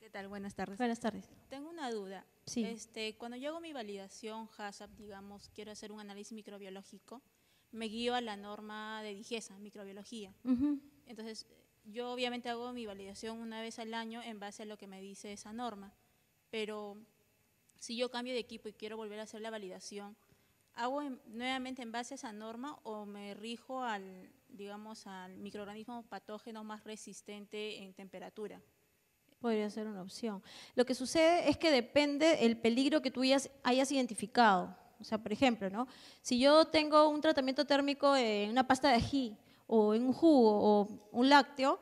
¿Qué tal? Buenas tardes. Buenas tardes. Tengo una duda. Este, cuando yo hago mi validación HACCP, digamos, quiero hacer un análisis microbiológico, me guío a la norma de DIGESA, microbiología. Entonces, yo obviamente hago mi validación una vez al año en base a lo que me dice esa norma pero si yo cambio de equipo y quiero volver a hacer la validación, ¿hago nuevamente en base a esa norma o me rijo al, digamos, al microorganismo patógeno más resistente en temperatura? Podría ser una opción. Lo que sucede es que depende el peligro que tú hayas, hayas identificado. O sea, por ejemplo, ¿no? si yo tengo un tratamiento térmico en una pasta de ají o en un jugo o un lácteo,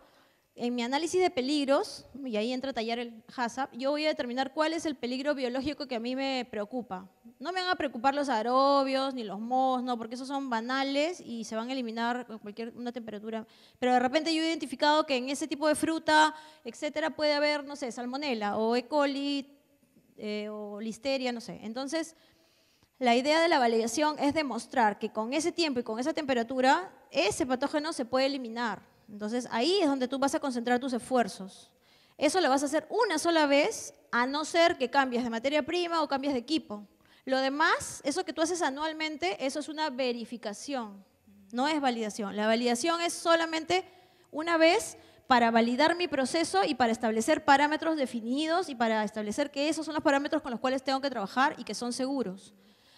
en mi análisis de peligros, y ahí entra a tallar el HACCP, yo voy a determinar cuál es el peligro biológico que a mí me preocupa. No me van a preocupar los aerobios ni los mos, no, porque esos son banales y se van a eliminar con cualquier una temperatura. Pero de repente yo he identificado que en ese tipo de fruta, etcétera, puede haber, no sé, salmonela o E. coli eh, o listeria, no sé. Entonces, la idea de la validación es demostrar que con ese tiempo y con esa temperatura, ese patógeno se puede eliminar. Entonces ahí es donde tú vas a concentrar tus esfuerzos. Eso lo vas a hacer una sola vez, a no ser que cambies de materia prima o cambies de equipo. Lo demás, eso que tú haces anualmente, eso es una verificación, no es validación. La validación es solamente una vez para validar mi proceso y para establecer parámetros definidos y para establecer que esos son los parámetros con los cuales tengo que trabajar y que son seguros.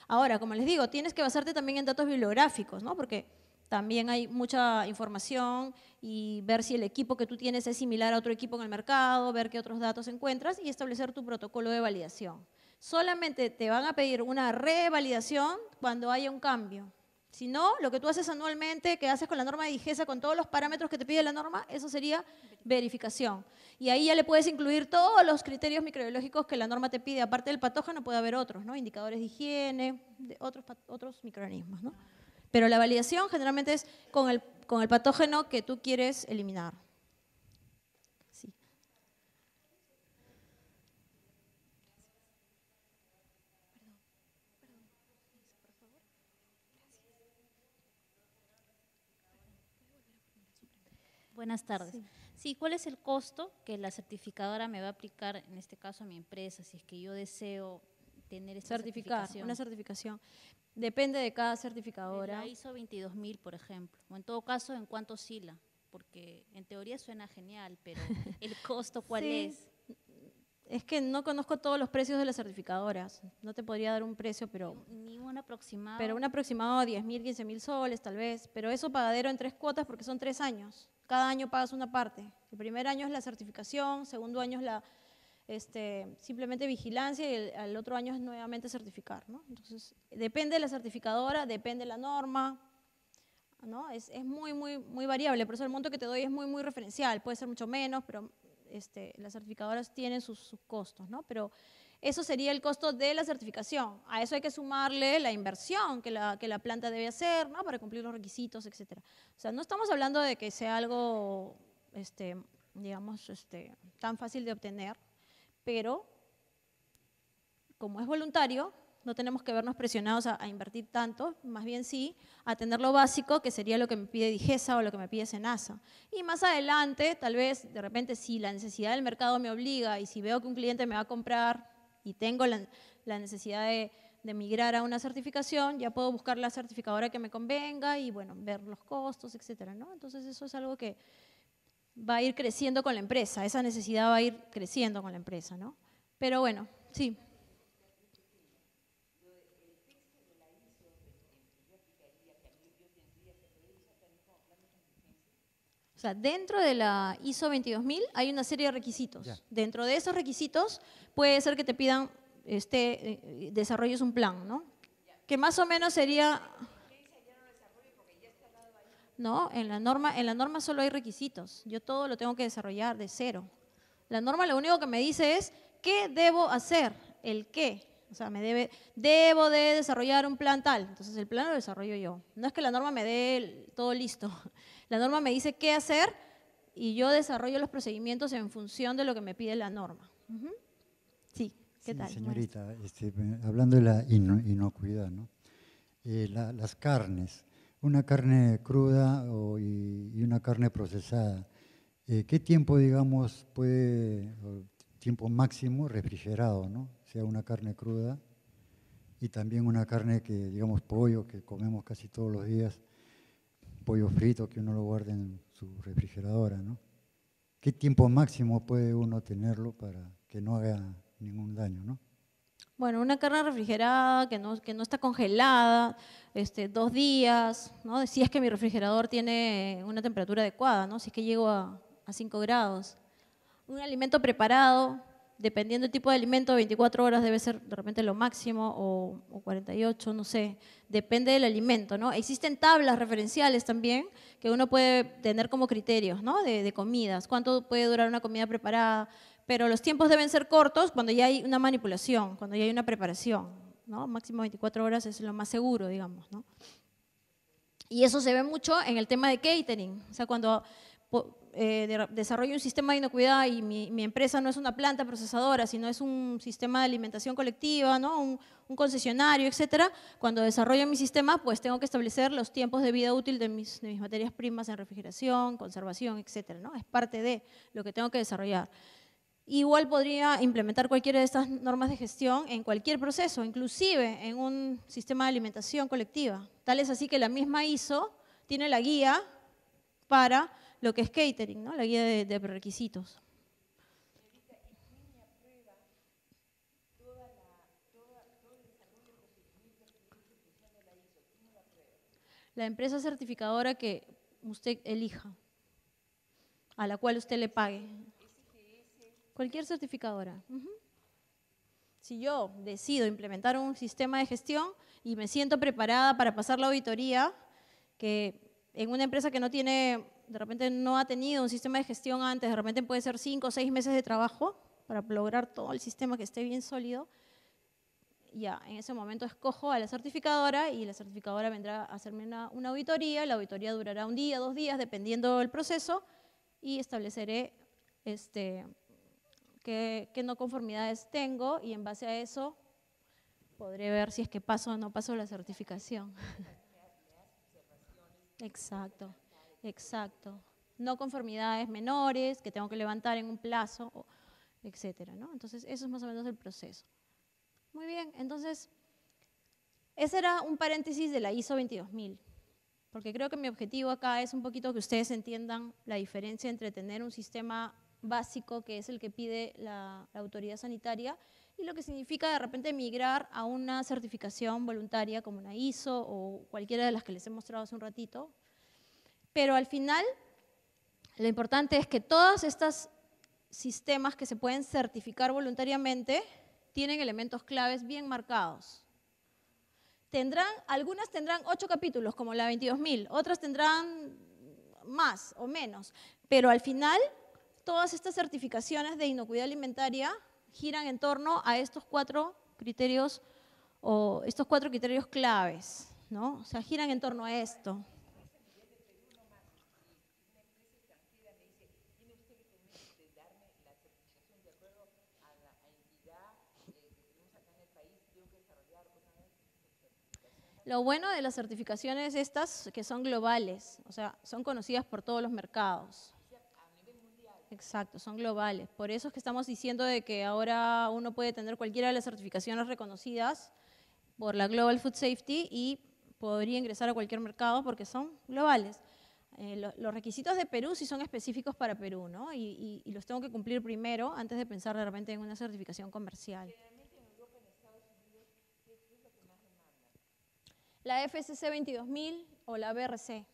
Ahora, como les digo, tienes que basarte también en datos bibliográficos, ¿no? Porque también hay mucha información y ver si el equipo que tú tienes es similar a otro equipo en el mercado, ver qué otros datos encuentras y establecer tu protocolo de validación. Solamente te van a pedir una revalidación cuando haya un cambio. Si no, lo que tú haces anualmente, que haces con la norma de IGESA, con todos los parámetros que te pide la norma, eso sería verificación. Y ahí ya le puedes incluir todos los criterios microbiológicos que la norma te pide. Aparte del patógeno, puede haber otros, ¿no? Indicadores de higiene, de otros, otros microorganismos, ¿no? Pero la validación generalmente es con el, con el patógeno que tú quieres eliminar. Buenas tardes. Sí, ¿cuál es el costo que la certificadora me va a aplicar, en este caso a mi empresa, si es que yo deseo tener esa certificación. Una certificación. Depende de cada certificadora. La ISO 22000, por ejemplo. O en todo caso, ¿en cuánto oscila? Porque en teoría suena genial, pero ¿el costo cuál es? Es que no conozco todos los precios de las certificadoras. No te podría dar un precio, pero... Ni un aproximado. Pero un aproximado de 10 mil, 15 mil soles, tal vez. Pero eso pagadero en tres cuotas porque son tres años. Cada año pagas una parte. El primer año es la certificación, segundo año es la este, simplemente vigilancia y el, otro año es nuevamente certificar. ¿no? Entonces, depende de la certificadora, depende de la norma, ¿no? Es, muy, muy, muy variable, por eso el monto que te doy es muy, muy referencial, puede ser mucho menos, pero este, las certificadoras tienen sus, costos, ¿no? Pero eso sería el costo de la certificación. A eso hay que sumarle la inversión que la, que la planta debe hacer, ¿no? Para cumplir los requisitos, etc. O sea, no estamos hablando de que sea algo, este, digamos, este, tan fácil de obtener, pero como es voluntario, no tenemos que vernos presionados a, invertir tanto, más bien sí, a tener lo básico, que sería lo que me pide Digesa o lo que me pide Senasa. Y más adelante, tal vez, de repente, si la necesidad del mercado me obliga y si veo que un cliente me va a comprar y tengo la, necesidad de, de, migrar a una certificación, ya puedo buscar la certificadora que me convenga y, bueno, ver los costos, etcétera, Entonces, eso es algo que, va a ir creciendo con la empresa, esa necesidad va a ir creciendo con la empresa, ¿no? Pero bueno, sí. O sea, dentro de la ISO 22000 hay una serie de requisitos. Dentro de esos requisitos puede ser que te pidan este, eh, desarrolles un plan, ¿no? Que más o menos sería... ¿no? En la norma, en la norma solo hay requisitos. Yo todo lo tengo que desarrollar de cero. La norma lo único que me dice es qué debo hacer, el qué. O sea, me debe, debo de desarrollar un plan tal. Entonces el plan lo desarrollo yo. No es que la norma me dé todo listo. La norma me dice qué hacer y yo desarrollo los procedimientos en función de lo que me pide la norma. Sí, ¿qué tal? Señorita, este, hablando de la inocuidad, ¿no? Eh, las carnes, una carne cruda o, y, una carne procesada. Eh, ¿Qué tiempo, digamos, puede, tiempo máximo refrigerado, ¿no? Sea una carne cruda y también una carne que, digamos, pollo, que comemos casi todos los días, pollo frito que uno lo guarde en su refrigeradora, ¿no? ¿Qué tiempo máximo puede uno tenerlo para que no haga ningún daño, ¿no? Bueno, una carne refrigerada que no, que no está congelada, este, dos días, ¿no? Si es que mi refrigerador tiene una temperatura adecuada, ¿no? Si es que llego a, a 5 grados. Un alimento preparado, dependiendo del tipo de alimento, 24 horas debe ser de repente lo máximo o, 48, no sé, depende del alimento, ¿no? Existen tablas referenciales también que uno puede tener como criterios, ¿no? de comidas, cuánto puede durar una comida preparada, pero los tiempos deben ser cortos cuando ya hay una manipulación, cuando ya hay una preparación, ¿no? Máximo 24 horas es lo más seguro, digamos, ¿no? Y eso se ve mucho en el tema de catering, o sea, cuando eh, desarrollo un sistema de inocuidad y mi, empresa no es una planta procesadora, sino es un sistema de alimentación colectiva, ¿no? un, concesionario, etcétera, cuando desarrollo mi sistema, pues tengo que establecer los tiempos de vida útil de mis, de mis materias primas en refrigeración, conservación, etcétera. ¿no? Es parte de lo que tengo que desarrollar. Igual podría implementar cualquiera de estas normas de gestión en cualquier proceso, inclusive en un sistema de alimentación colectiva. Tal es así que la misma ISO tiene la guía para lo que es catering, ¿no? la guía de, de prerequisitos. La empresa certificadora que usted elija, a la cual usted le pague. Cualquier certificadora. Si yo decido implementar un sistema de gestión y me siento preparada para pasar la auditoría, que en una empresa que no tiene, de repente no ha tenido un sistema de gestión antes, de repente puede ser cinco o seis meses de trabajo para lograr todo el sistema que esté bien sólido, ya, en ese momento escojo a la certificadora y la certificadora vendrá a hacerme una, una auditoría, la auditoría durará un día, dos días, dependiendo del proceso, y estableceré este, qué, no conformidades tengo y en base a eso podré ver si es que paso o no paso la certificación. exacto, exacto. No conformidades menores que tengo que levantar en un plazo, etcétera, ¿no? Entonces, eso es más o menos el proceso. Muy bien, entonces, ese era un paréntesis de la ISO 22000, porque creo que mi objetivo acá es un poquito que ustedes entiendan la diferencia entre tener un sistema básico que es el que pide la, autoridad sanitaria y lo que significa de repente migrar a una certificación voluntaria como una ISO o cualquiera de las que les he mostrado hace un ratito. Pero al final, lo importante es que todos estos sistemas que se pueden certificar voluntariamente tienen elementos claves bien marcados. Tendrán, algunas tendrán ocho capítulos, como la 22.000, otras tendrán más o menos, pero al final todas estas certificaciones de inocuidad alimentaria giran en torno a estos cuatro criterios o estos cuatro criterios claves, ¿no? O sea, giran en torno a esto. Lo bueno de las certificaciones estas que son globales, o sea, son conocidas por todos los mercados. Exacto, son globales. Por eso es que estamos diciendo de que ahora uno puede tener cualquiera de las certificaciones reconocidas por la Global Food Safety y podría ingresar a cualquier mercado porque son globales. Eh, los requisitos de Perú sí son específicos para Perú, ¿no? Y, los tengo que cumplir primero antes de pensar de repente en una certificación comercial. La FSC 22000 o la BRC.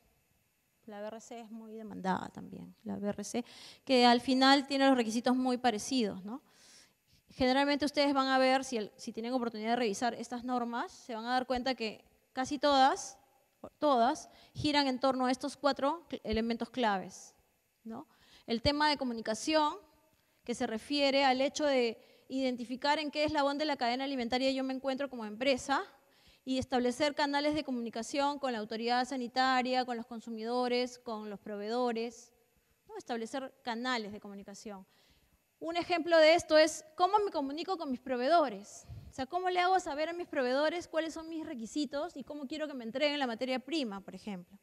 La BRC es muy demandada también, la BRC, que al final tiene los requisitos muy parecidos, ¿no? Generalmente ustedes van a ver, si, si tienen oportunidad de revisar estas normas, se van a dar cuenta que casi todas, todas, giran en torno a estos cuatro elementos claves, ¿no? El tema de comunicación, que se refiere al hecho de identificar en qué eslabón de la cadena alimentaria yo me encuentro como empresa, y establecer canales de comunicación con la autoridad sanitaria, con los consumidores, con los proveedores, ¿no? establecer canales de comunicación. Un ejemplo de esto es cómo me comunico con mis proveedores. O sea, cómo le hago saber a mis proveedores cuáles son mis requisitos y cómo quiero que me entreguen la materia prima, por ejemplo.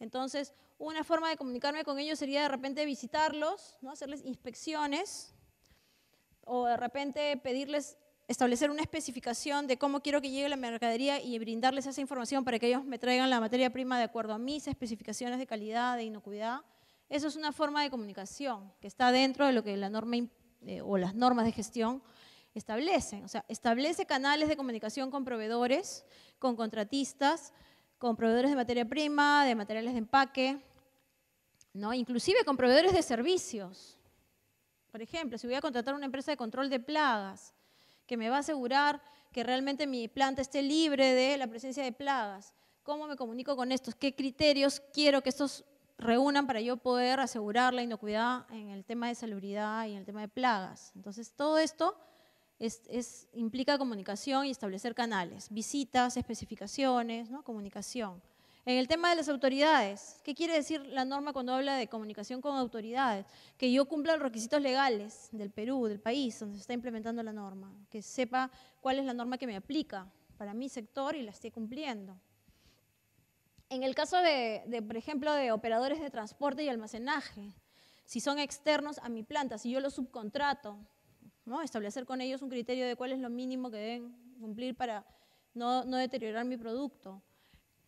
Entonces, una forma de comunicarme con ellos sería de repente visitarlos, ¿no? hacerles inspecciones o de repente pedirles establecer una especificación de cómo quiero que llegue la mercadería y brindarles esa información para que ellos me traigan la materia prima de acuerdo a mis especificaciones de calidad, de inocuidad. Eso es una forma de comunicación que está dentro de lo que la norma eh, o las normas de gestión establecen. O sea, establece canales de comunicación con proveedores, con contratistas, con proveedores de materia prima, de materiales de empaque, ¿no? inclusive con proveedores de servicios. Por ejemplo, si voy a contratar una empresa de control de plagas, que me va a asegurar que realmente mi planta esté libre de la presencia de plagas. ¿Cómo me comunico con estos? ¿Qué criterios quiero que estos reúnan para yo poder asegurar la inocuidad en el tema de salubridad y en el tema de plagas? Entonces, todo esto implica comunicación y establecer canales, visitas, especificaciones, ¿no? comunicación. En el tema de las autoridades, ¿qué quiere decir la norma cuando habla de comunicación con autoridades? Que yo cumpla los requisitos legales del Perú, del país donde se está implementando la norma, que sepa cuál es la norma que me aplica para mi sector y la esté cumpliendo. En el caso de, por ejemplo, de operadores de transporte y almacenaje, si son externos a mi planta, si yo los subcontrato, ¿no? establecer con ellos un criterio de cuál es lo mínimo que deben cumplir para no deteriorar mi producto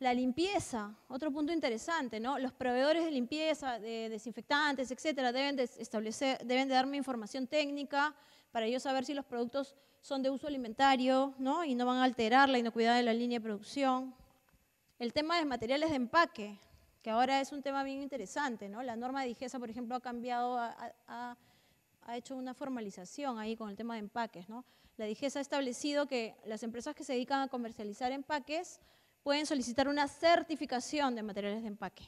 la limpieza, otro punto interesante, ¿no? Los proveedores de limpieza, de desinfectantes, etcétera, deben de establecer, deben de darme información técnica para yo saber si los productos son de uso alimentario, ¿no? Y no van a alterar la inocuidad de la línea de producción. El tema de materiales de empaque, que ahora es un tema bien interesante, ¿no? La norma de digesa, por ejemplo, ha cambiado, ha, hecho una formalización ahí con el tema de empaques, ¿no? La DIGESA ha establecido que las empresas que se dedican a comercializar empaques pueden solicitar una certificación de materiales de empaque.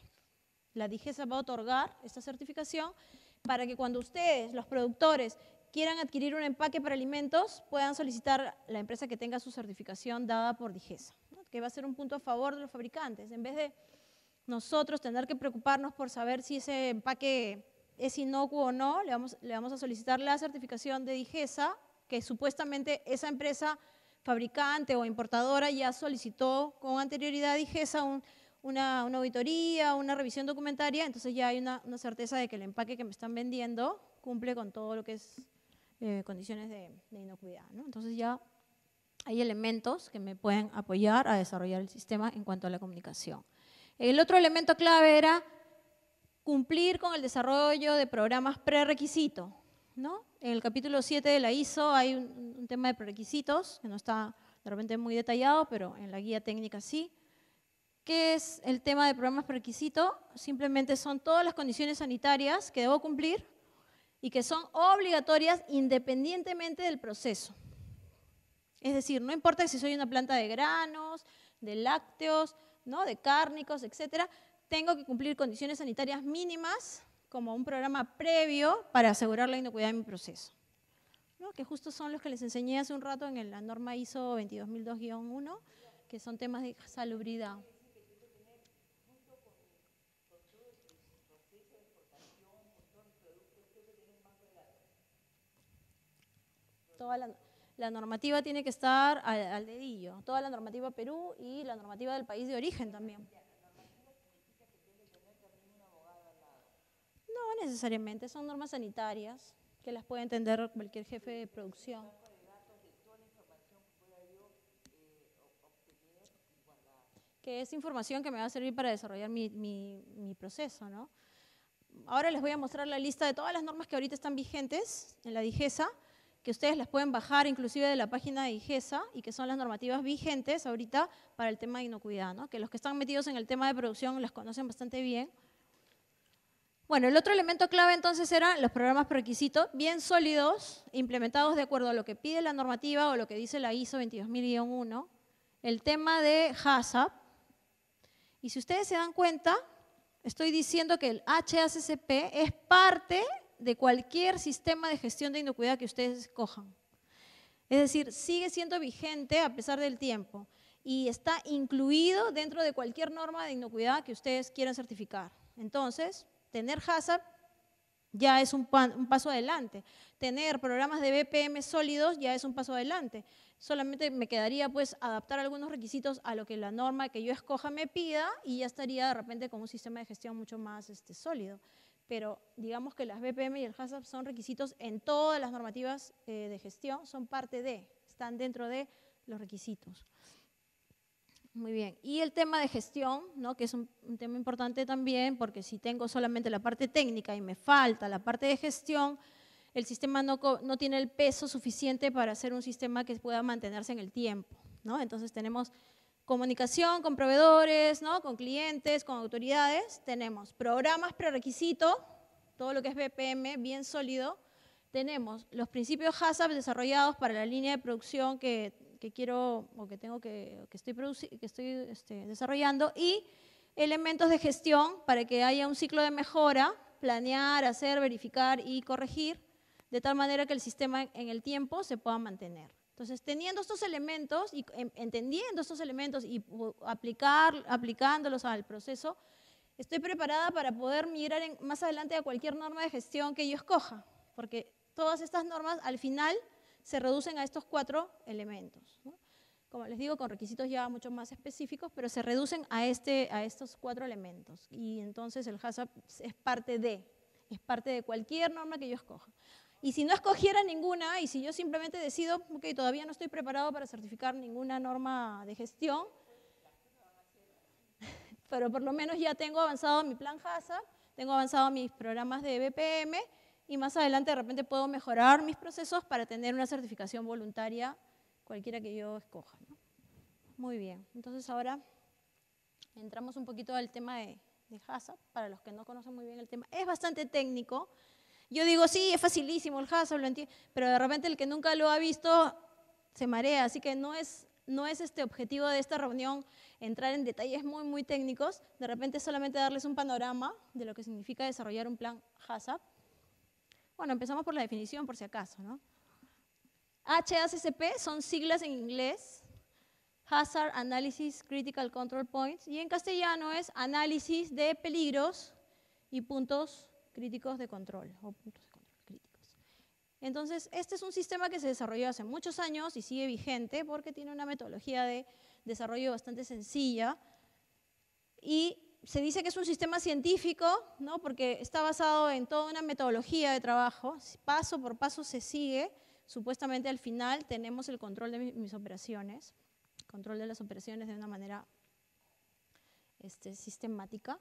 La DIGESA va a otorgar esta certificación para que cuando ustedes, los productores, quieran adquirir un empaque para alimentos, puedan solicitar la empresa que tenga su certificación dada por DIGESA, que va a ser un punto a favor de los fabricantes. En vez de nosotros tener que preocuparnos por saber si ese empaque es inocuo o no, le vamos, le vamos a solicitar la certificación de DIGESA, que supuestamente esa empresa fabricante o importadora ya solicitó con anterioridad a una, auditoría, una revisión documentaria, entonces ya hay una, certeza de que el empaque que me están vendiendo cumple con todo lo que es eh, condiciones de, inocuidad. Entonces ya hay elementos que me pueden apoyar a desarrollar el sistema en cuanto a la comunicación. El otro elemento clave era cumplir con el desarrollo de programas prerequisitos. En el capítulo 7 de la ISO hay un, tema de prerequisitos, que no está de repente muy detallado, pero en la guía técnica sí. ¿Qué es el tema de programas requisito? Simplemente son todas las condiciones sanitarias que debo cumplir y que son obligatorias independientemente del proceso. Es decir, no importa si soy una planta de granos, de lácteos, ¿no? de cárnicos, etcétera, tengo que cumplir condiciones sanitarias mínimas como un programa previo para asegurar la inocuidad en mi proceso, que justo son los que les enseñé hace un rato en la norma ISO 22002-1, que son temas de salubridad. Toda la, la, normativa tiene que estar al, al, dedillo, toda la normativa Perú y la normativa del país de origen también. No necesariamente, son normas sanitarias que las puede entender cualquier jefe de producción. que es información que me va a servir para desarrollar mi, proceso, Ahora les voy a mostrar la lista de todas las normas que ahorita están vigentes en la DIGESA, que ustedes las pueden bajar inclusive de la página de DIGESA y que son las normativas vigentes ahorita para el tema de inocuidad, Que los que están metidos en el tema de producción las conocen bastante bien. Bueno, el otro elemento clave entonces eran los programas prerequisitos, bien sólidos, implementados de acuerdo a lo que pide la normativa o lo que dice la ISO 22000-1, el tema de HACCP. Y si ustedes se dan cuenta, estoy diciendo que el HACCP es parte de cualquier sistema de gestión de inocuidad que ustedes escojan. Es decir, sigue siendo vigente a pesar del tiempo y está incluido dentro de cualquier norma de inocuidad que ustedes quieran certificar. Entonces, tener HACCP ya es un, un, paso adelante. Tener programas de BPM sólidos ya es un paso adelante. Solamente me quedaría pues adaptar algunos requisitos a lo que la norma que yo escoja me pida y ya estaría de repente con un sistema de gestión mucho más este, sólido. Pero digamos que las BPM y el HACCP son requisitos en todas las normativas eh, de gestión, son parte de, están dentro de los requisitos. Muy bien. Y el tema de gestión, ¿no? que es un, tema importante también, porque si tengo solamente la parte técnica y me falta la parte de gestión, el sistema no, no tiene el peso suficiente para hacer un sistema que pueda mantenerse en el tiempo. ¿no? Entonces tenemos comunicación con proveedores, ¿no? con clientes, con autoridades, tenemos programas prerequisito, todo lo que es BPM, bien sólido, tenemos los principios HACCP desarrollados para la línea de producción que que quiero o que tengo que, que estoy, que estoy este, desarrollando y elementos de gestión para que haya un ciclo de mejora, planear, hacer, verificar y corregir, de tal manera que el sistema en el tiempo se pueda mantener. Entonces, teniendo estos elementos y entendiendo estos elementos y aplicar, aplicándolos al proceso, estoy preparada para poder migrar más adelante a cualquier norma de gestión que yo escoja, porque todas estas normas al final se reducen a estos cuatro elementos. Como les digo, con requisitos ya mucho más específicos, pero se reducen a, este, a estos cuatro elementos. Y entonces el HACCP es parte de, es parte de cualquier norma que yo escoja. Y si no escogiera ninguna, y si yo simplemente decido, ok, todavía no estoy preparado para certificar ninguna norma de gestión, pero por lo menos ya tengo avanzado mi plan HACCP, tengo avanzado mis programas de BPM, y más adelante de repente puedo mejorar mis procesos para tener una certificación voluntaria, cualquiera que yo escoja. Muy bien, entonces ahora entramos un poquito al tema de, de para los que no conocen muy bien el tema. Es bastante técnico. Yo digo, sí, es facilísimo el HACCP, lo entiendo, pero de repente el que nunca lo ha visto se marea, así que no es, no es este objetivo de esta reunión entrar en detalles muy, muy técnicos, de repente solamente darles un panorama de lo que significa desarrollar un plan HACCP bueno, empezamos por la definición, por si acaso, ¿no? HACCP son siglas en inglés, Hazard Analysis Critical Control Points, y en castellano es análisis de peligros y puntos críticos de control, Entonces, este es un sistema que se desarrolló hace muchos años y sigue vigente porque tiene una metodología de desarrollo bastante sencilla y se dice que es un sistema científico, ¿no? porque está basado en toda una metodología de trabajo, paso por paso se sigue, supuestamente al final tenemos el control de mis operaciones, control de las operaciones de una manera este, sistemática.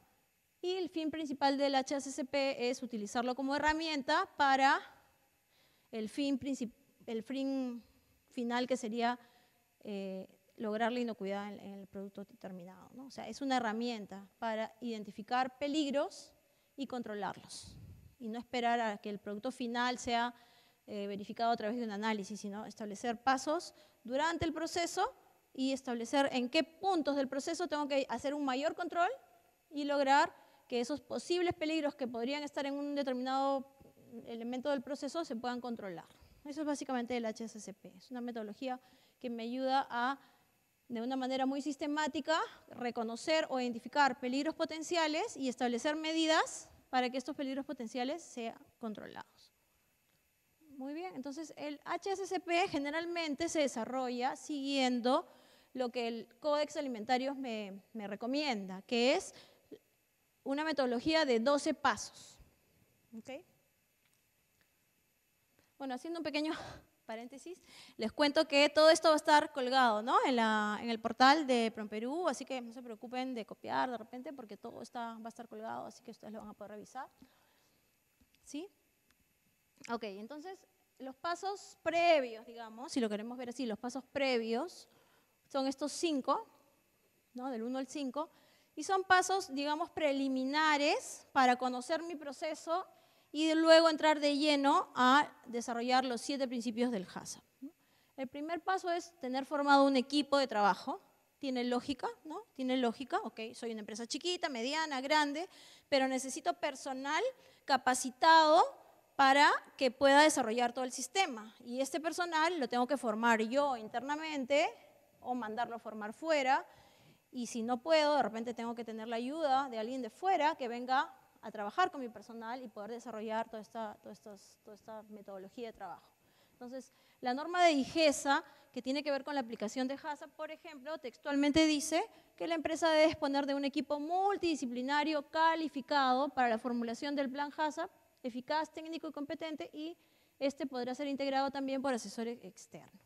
Y el fin principal del HSCP es utilizarlo como herramienta para el fin, el fin final que sería eh, lograr la inocuidad en, el producto terminado. O sea, es una herramienta para identificar peligros y controlarlos. Y no esperar a que el producto final sea eh, verificado a través de un análisis, sino establecer pasos durante el proceso y establecer en qué puntos del proceso tengo que hacer un mayor control y lograr que esos posibles peligros que podrían estar en un determinado elemento del proceso se puedan controlar. Eso es básicamente el HSCP. Es una metodología que me ayuda a de una manera muy sistemática, reconocer o identificar peligros potenciales y establecer medidas para que estos peligros potenciales sean controlados. Muy bien, entonces el HSCP generalmente se desarrolla siguiendo lo que el Códex Alimentario me, recomienda, que es una metodología de 12 pasos. Bueno, haciendo un pequeño paréntesis, les cuento que todo esto va a estar colgado ¿no? en, la, en, el portal de PromPerú, así que no se preocupen de copiar de repente porque todo está, va a estar colgado, así que ustedes lo van a poder revisar. ¿Sí? Ok, entonces los pasos previos, digamos, si lo queremos ver así, los pasos previos son estos cinco, ¿no? del 1 al 5, y son pasos, digamos, preliminares para conocer mi proceso y luego entrar de lleno a desarrollar los siete principios del Hasa. El primer paso es tener formado un equipo de trabajo. ¿Tiene lógica? ¿No? ¿Tiene lógica? Ok, soy una empresa chiquita, mediana, grande, pero necesito personal capacitado para que pueda desarrollar todo el sistema. Y este personal lo tengo que formar yo internamente o mandarlo a formar fuera. Y si no puedo, de repente tengo que tener la ayuda de alguien de fuera que venga a trabajar con mi personal y poder desarrollar toda esta, metodología de trabajo. Entonces, la norma de IGESA, que tiene que ver con la aplicación de HASA, por ejemplo, textualmente dice que la empresa debe disponer de un equipo multidisciplinario calificado para la formulación del plan HASA, eficaz, técnico y competente, y este podrá ser integrado también por asesores externos.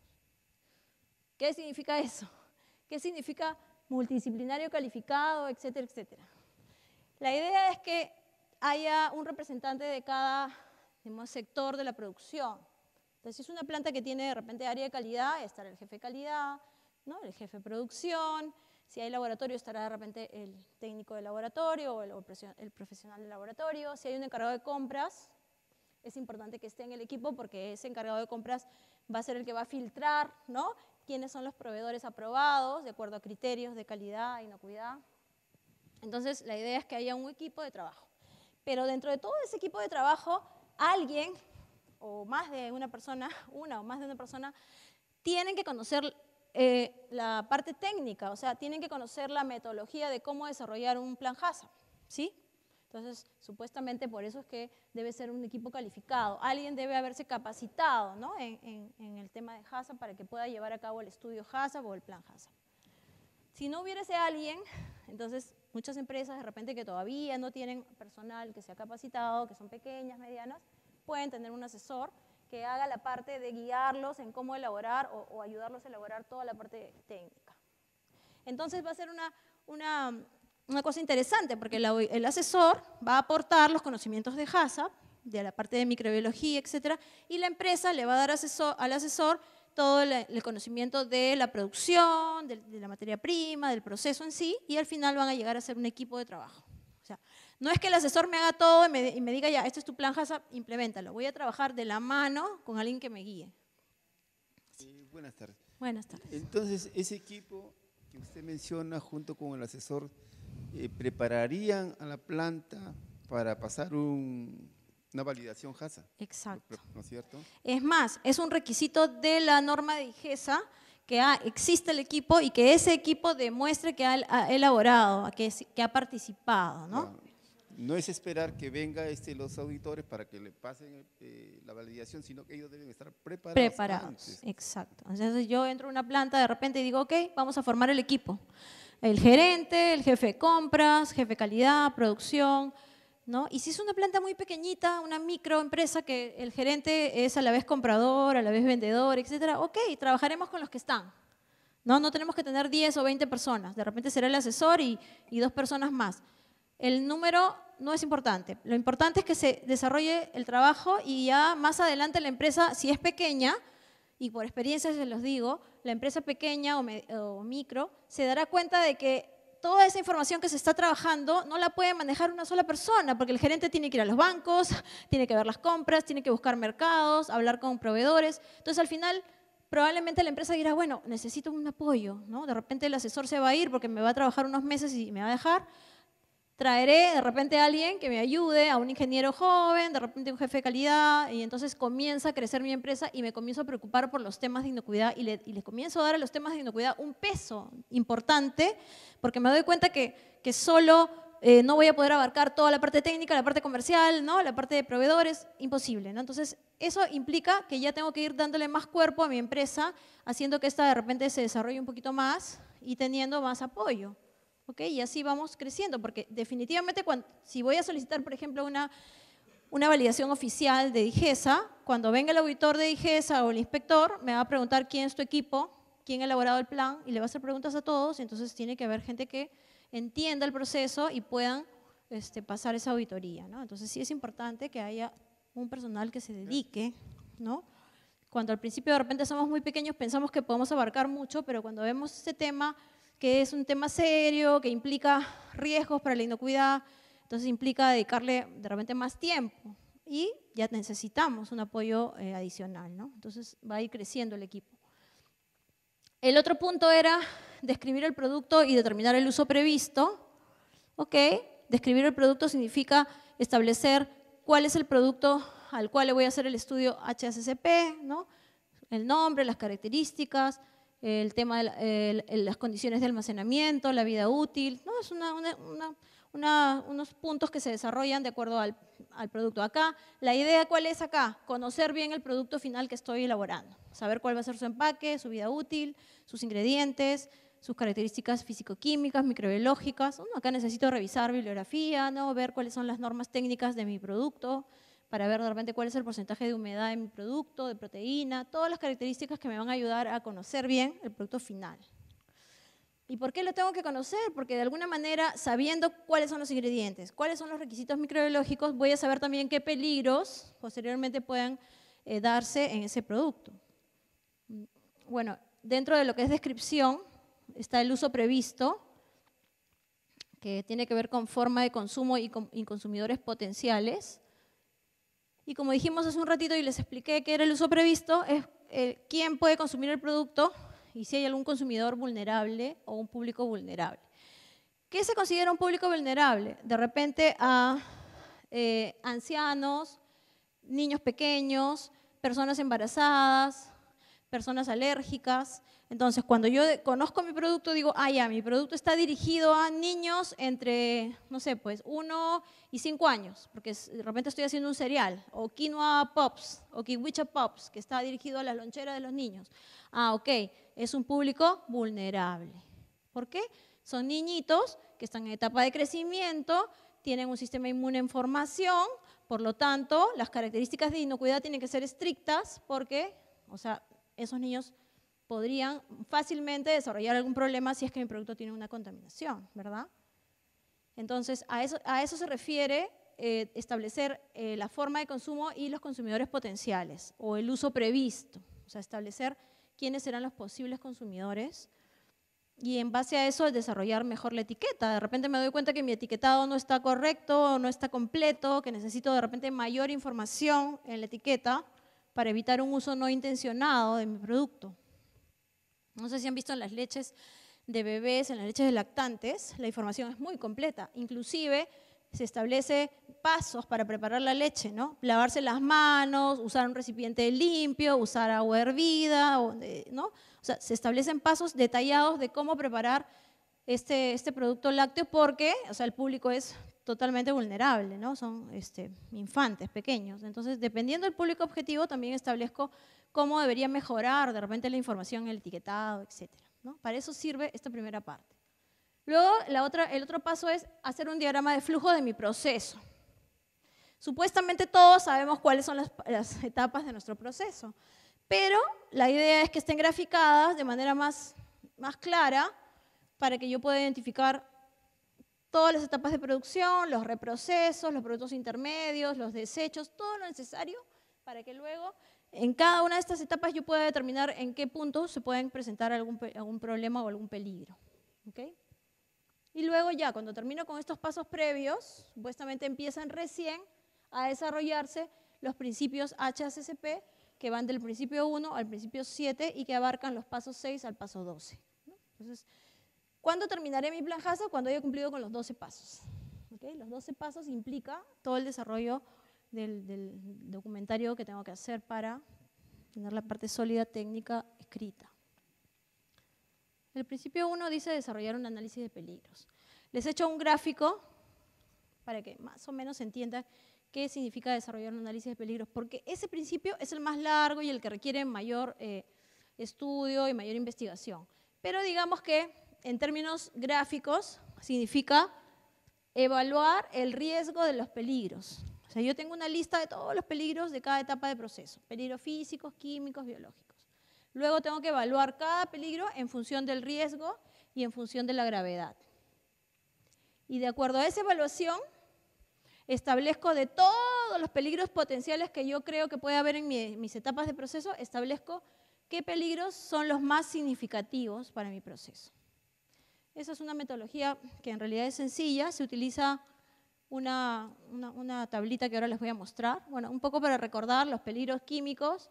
¿Qué significa eso? ¿Qué significa multidisciplinario calificado, etcétera, etcétera? La idea es que haya un representante de cada sector de la producción. Entonces, si es una planta que tiene de repente área de calidad, estará el jefe de calidad, ¿no? el jefe de producción, si hay laboratorio, estará de repente el técnico de laboratorio o el, el profesional de laboratorio. Si hay un encargado de compras, es importante que esté en el equipo porque ese encargado de compras va a ser el que va a filtrar ¿no? quiénes son los proveedores aprobados de acuerdo a criterios de calidad, inocuidad. Entonces, la idea es que haya un equipo de trabajo pero dentro de todo ese equipo de trabajo, alguien o más de una persona, una o más de una persona, tienen que conocer eh, la parte técnica, o sea, tienen que conocer la metodología de cómo desarrollar un plan HASA, ¿sí? Entonces, supuestamente por eso es que debe ser un equipo calificado. Alguien debe haberse capacitado ¿no? en, el tema de HASA para que pueda llevar a cabo el estudio HASA o el plan HASA. Si no hubiese alguien, entonces muchas empresas de repente que todavía no tienen personal que sea capacitado, que son pequeñas, medianas, pueden tener un asesor que haga la parte de guiarlos en cómo elaborar o, ayudarlos a elaborar toda la parte técnica. Entonces va a ser una, cosa interesante porque el asesor va a aportar los conocimientos de HASA, de la parte de microbiología, etcétera, y la empresa le va a dar asesor, al asesor todo el conocimiento de la producción, de, la materia prima, del proceso en sí, y al final van a llegar a ser un equipo de trabajo. O sea, no es que el asesor me haga todo y me, diga, ya, este es tu plan HASA, implementalo. Voy a trabajar de la mano con alguien que me guíe. buenas tardes. Buenas tardes. Entonces, ese equipo que usted menciona junto con el asesor, eh, ¿prepararían a la planta para pasar un una validación JASA. Exacto. ¿No es cierto? Es más, es un requisito de la norma de IGESA que ah, existe el equipo y que ese equipo demuestre que ha elaborado, que, ha participado, ¿no? no es esperar que venga este, los auditores para que le pasen eh, la validación, sino que ellos deben estar preparados. Preparados, antes. exacto. Entonces yo entro a una planta de repente y digo, ok, vamos a formar el equipo. El gerente, el jefe de compras, jefe de calidad, producción, y si es una planta muy pequeñita, una microempresa que el gerente es a la vez comprador, a la vez vendedor, etc., ok, trabajaremos con los que están. No, no tenemos que tener 10 o 20 personas, de repente será el asesor y, dos personas más. El número no es importante, lo importante es que se desarrolle el trabajo y ya más adelante la empresa, si es pequeña, y por experiencia se los digo, la empresa pequeña o micro se dará cuenta de que toda esa información que se está trabajando no la puede manejar una sola persona, porque el gerente tiene que ir a los bancos, tiene que ver las compras, tiene que buscar mercados, hablar con proveedores. Entonces, al final, probablemente la empresa dirá, bueno, necesito un apoyo, ¿no? De repente el asesor se va a ir porque me va a trabajar unos meses y me va a dejar traeré de repente a alguien que me ayude, a un ingeniero joven, de repente un jefe de calidad, y entonces comienza a crecer mi empresa y me comienzo a preocupar por los temas de inocuidad y, le, les comienzo a dar a los temas de inocuidad un peso importante, porque me doy cuenta que, solo eh, no voy a poder abarcar toda la parte técnica, la parte comercial, ¿no? la parte de proveedores, imposible. ¿no? Entonces, eso implica que ya tengo que ir dándole más cuerpo a mi empresa, haciendo que esta de repente se desarrolle un poquito más y teniendo más apoyo. Y así vamos creciendo, porque definitivamente cuando, si voy a solicitar, por ejemplo, una, una validación oficial de IGESA, cuando venga el auditor de IGESA o el inspector, me va a preguntar quién es tu equipo, quién ha elaborado el plan, y le va a hacer preguntas a todos, y entonces tiene que haber gente que entienda el proceso y puedan este, pasar esa auditoría, ¿no? Entonces sí es importante que haya un personal que se dedique, ¿no? Cuando al principio de repente somos muy pequeños pensamos que podemos abarcar mucho, pero cuando vemos este tema que es un tema serio, que implica riesgos para la inocuidad, entonces implica dedicarle de repente más tiempo y ya necesitamos un apoyo eh, adicional, ¿no? Entonces va a ir creciendo el equipo. El otro punto era describir el producto y determinar el uso previsto. Ok, describir el producto significa establecer cuál es el producto al cual le voy a hacer el estudio HSCP, ¿no? el nombre, las características, el tema de las condiciones de almacenamiento, la vida útil, ¿no? es una, una, una, unos puntos que se desarrollan de acuerdo al, producto. Acá, la idea cuál es acá, conocer bien el producto final que estoy elaborando, saber cuál va a ser su empaque, su vida útil, sus ingredientes, sus características físico-químicas, microbiológicas. Acá necesito revisar bibliografía, ¿no? ver cuáles son las normas técnicas de mi producto, para ver de repente cuál es el porcentaje de humedad en mi producto, de proteína, todas las características que me van a ayudar a conocer bien el producto final. ¿Y por qué lo tengo que conocer? Porque de alguna manera, sabiendo cuáles son los ingredientes, cuáles son los requisitos microbiológicos, voy a saber también qué peligros posteriormente puedan eh, darse en ese producto. Bueno, dentro de lo que es descripción está el uso previsto, que tiene que ver con forma de consumo y consumidores potenciales. Y como dijimos hace un ratito y les expliqué qué era el uso previsto, es eh, quién puede consumir el producto y si hay algún consumidor vulnerable o un público vulnerable. ¿Qué se considera un público vulnerable? De repente a eh, ancianos, niños pequeños, personas embarazadas, personas alérgicas, entonces, cuando yo conozco mi producto, digo, ah, ya, mi producto está dirigido a niños entre, no sé, pues, uno y cinco años, porque de repente estoy haciendo un cereal, o quinoa pops, o kiwicha pops, que está dirigido a la lonchera de los niños. Ah, ok, es un público vulnerable. ¿Por qué? Son niñitos que están en etapa de crecimiento, tienen un sistema inmune en formación, por lo tanto, las características de inocuidad tienen que ser estrictas porque, o sea, esos niños podrían fácilmente desarrollar algún problema si es que mi producto tiene una contaminación, ¿verdad? Entonces, a eso, se refiere eh, establecer eh, la forma de consumo y los consumidores potenciales o el uso previsto, o sea, establecer quiénes serán los posibles consumidores y en base a eso desarrollar mejor la etiqueta. De repente me doy cuenta que mi etiquetado no está correcto, no está completo, que necesito de repente mayor información en la etiqueta para evitar un uso no intencionado de mi producto. No sé si han visto en las leches de bebés, en las leches de lactantes, la información es muy completa. Inclusive se establece pasos para preparar la leche, ¿no? Lavarse las manos, usar un recipiente limpio, usar agua hervida, eh, ¿no? O sea, se establecen pasos detallados de cómo preparar este, este producto lácteo porque, o sea, el público es totalmente vulnerable, ¿no? Son este, infantes, pequeños. Entonces, dependiendo del público objetivo, también establezco cómo debería mejorar de repente la información, el etiquetado, etc. Para eso sirve esta primera parte. Luego, la otra, el otro paso es hacer un diagrama de flujo de mi proceso. Supuestamente todos sabemos cuáles son las, etapas de nuestro proceso, pero la idea es que estén graficadas de manera más, más clara para que yo pueda identificar todas las etapas de producción, los reprocesos, los productos intermedios, los desechos, todo lo necesario para que luego en cada una de estas etapas yo pueda determinar en qué punto se pueden presentar algún, algún problema o algún peligro. Y luego ya, cuando termino con estos pasos previos, supuestamente empiezan recién a desarrollarse los principios HACCP que van del principio 1 al principio 7 y que abarcan los pasos 6 al paso 12. Entonces, ¿Cuándo terminaré mi plan Cuando haya cumplido con los 12 pasos. Los 12 pasos implica todo el desarrollo del, documentario que tengo que hacer para tener la parte sólida técnica escrita. El principio 1 dice desarrollar un análisis de peligros. Les he hecho un gráfico para que más o menos entiendan qué significa desarrollar un análisis de peligros, porque ese principio es el más largo y el que requiere mayor eh, estudio y mayor investigación. Pero digamos que en términos gráficos significa evaluar el riesgo de los peligros. O sea, yo tengo una lista de todos los peligros de cada etapa de proceso, peligros físicos, químicos, biológicos. Luego tengo que evaluar cada peligro en función del riesgo y en función de la gravedad. Y de acuerdo a esa evaluación, establezco de todos los peligros potenciales que yo creo que puede haber en mis etapas de proceso, establezco qué peligros son los más significativos para mi proceso. Esa es una metodología que en realidad es sencilla, se utiliza una, tablita que ahora les voy a mostrar. Bueno, un poco para recordar los peligros químicos,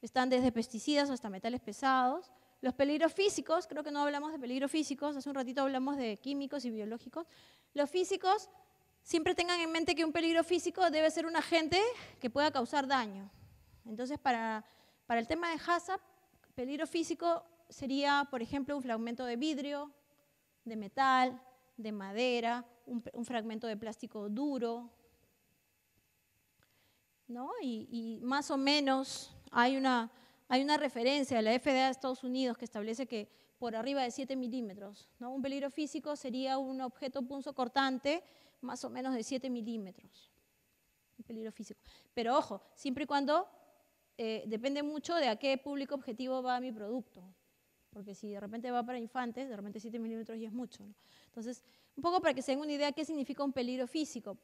están desde pesticidas hasta metales pesados. Los peligros físicos, creo que no hablamos de peligros físicos, hace un ratito hablamos de químicos y biológicos. Los físicos, siempre tengan en mente que un peligro físico debe ser un agente que pueda causar daño. Entonces, para, para el tema de HACCP, peligro físico sería, por ejemplo, un fragmento de vidrio, de metal, de madera, un, fragmento de plástico duro, ¿no? Y, más o menos hay una, hay una referencia de la FDA de Estados Unidos que establece que por arriba de 7 milímetros, ¿no? Un peligro físico sería un objeto punzo cortante más o menos de 7 milímetros, peligro físico. Pero ojo, siempre y cuando eh, depende mucho de a qué público objetivo va mi producto, porque si de repente va para infantes, de repente 7 milímetros ya es mucho. Entonces, un poco para que se den una idea de qué significa un peligro físico.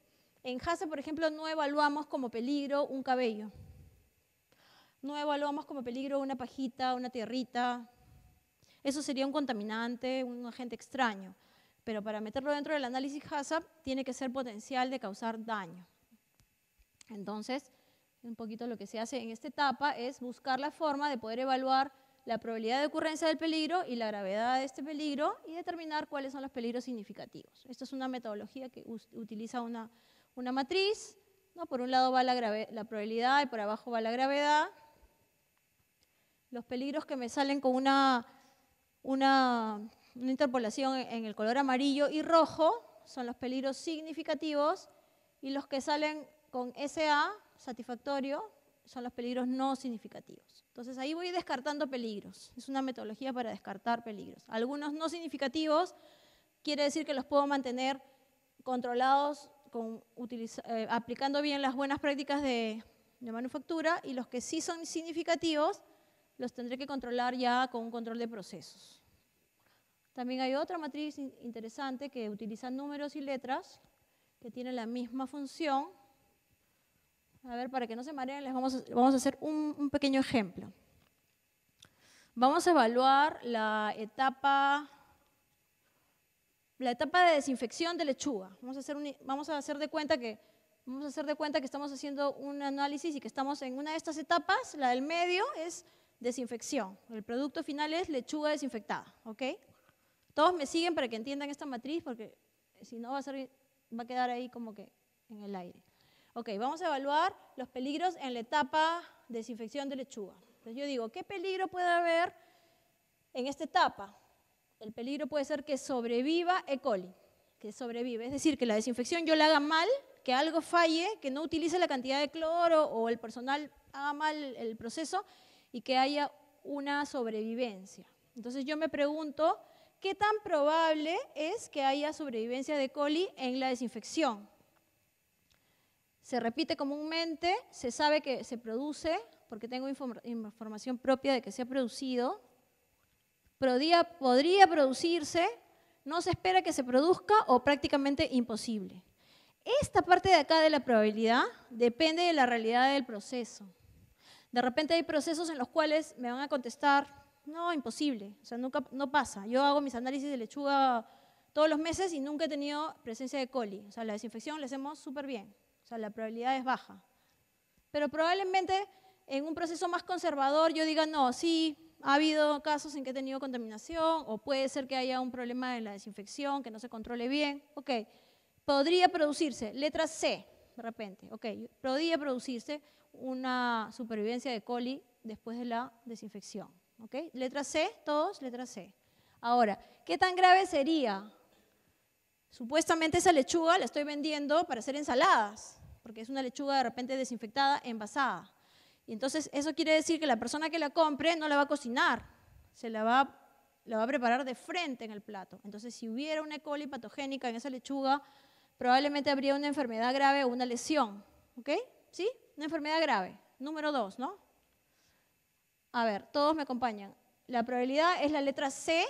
En HASA, por ejemplo, no evaluamos como peligro un cabello. No evaluamos como peligro una pajita, una tierrita. Eso sería un contaminante, un agente extraño. Pero para meterlo dentro del análisis HASA, tiene que ser potencial de causar daño. Entonces, un poquito lo que se hace en esta etapa es buscar la forma de poder evaluar la probabilidad de ocurrencia del peligro y la gravedad de este peligro y determinar cuáles son los peligros significativos. esto es una metodología que utiliza una, matriz. Por un lado va la, probabilidad y por abajo va la gravedad. Los peligros que me salen con una, una, una interpolación en el color amarillo y rojo son los peligros significativos y los que salen con SA, satisfactorio, son los peligros no significativos. Entonces ahí voy descartando peligros. Es una metodología para descartar peligros. Algunos no significativos, quiere decir que los puedo mantener controlados con, eh, aplicando bien las buenas prácticas de, de manufactura y los que sí son significativos los tendré que controlar ya con un control de procesos. También hay otra matriz interesante que utiliza números y letras que tiene la misma función a ver, para que no se mareen, les vamos a, hacer un, pequeño ejemplo. Vamos a evaluar la etapa, la etapa de desinfección de lechuga. Vamos a hacer, de cuenta que estamos haciendo un análisis y que estamos en una de estas etapas, la del medio es desinfección. El producto final es lechuga desinfectada, ¿ok? Todos me siguen para que entiendan esta matriz porque si no va a quedar ahí como que en el aire. Ok, vamos a evaluar los peligros en la etapa desinfección de lechuga. Entonces yo digo, ¿qué peligro puede haber en esta etapa? El peligro puede ser que sobreviva E. coli, que sobrevive. Es decir, que la desinfección yo la haga mal, que algo falle, que no utilice la cantidad de cloro o el personal haga mal el proceso y que haya una sobrevivencia. Entonces yo me pregunto, ¿qué tan probable es que haya sobrevivencia de e. coli en la desinfección? se repite comúnmente, se sabe que se produce, porque tengo información propia de que se ha producido, podría, producirse, no se espera que se produzca o prácticamente imposible. Esta parte de acá de la probabilidad depende de la realidad del proceso. De repente hay procesos en los cuales me van a contestar, no, imposible, o sea, nunca, no pasa. Yo hago mis análisis de lechuga todos los meses y nunca he tenido presencia de coli. O sea, la desinfección la hacemos súper bien. O sea, la probabilidad es baja. Pero probablemente en un proceso más conservador yo diga, no, sí, ha habido casos en que he tenido contaminación o puede ser que haya un problema en la desinfección, que no se controle bien. Ok, podría producirse, letra C, de repente, ok, podría producirse una supervivencia de coli después de la desinfección. ¿Ok? Letra C, todos, letra C. Ahora, ¿qué tan grave sería? Supuestamente esa lechuga la estoy vendiendo para hacer ensaladas porque es una lechuga de repente desinfectada, envasada. Y entonces eso quiere decir que la persona que la compre no la va a cocinar, se la va, a preparar de frente en el plato. Entonces si hubiera una E. coli patogénica en esa lechuga, probablemente habría una enfermedad grave o una lesión. ¿Ok? ¿Sí? Una enfermedad grave. Número dos, ¿no? A ver, todos me acompañan. La probabilidad es la letra C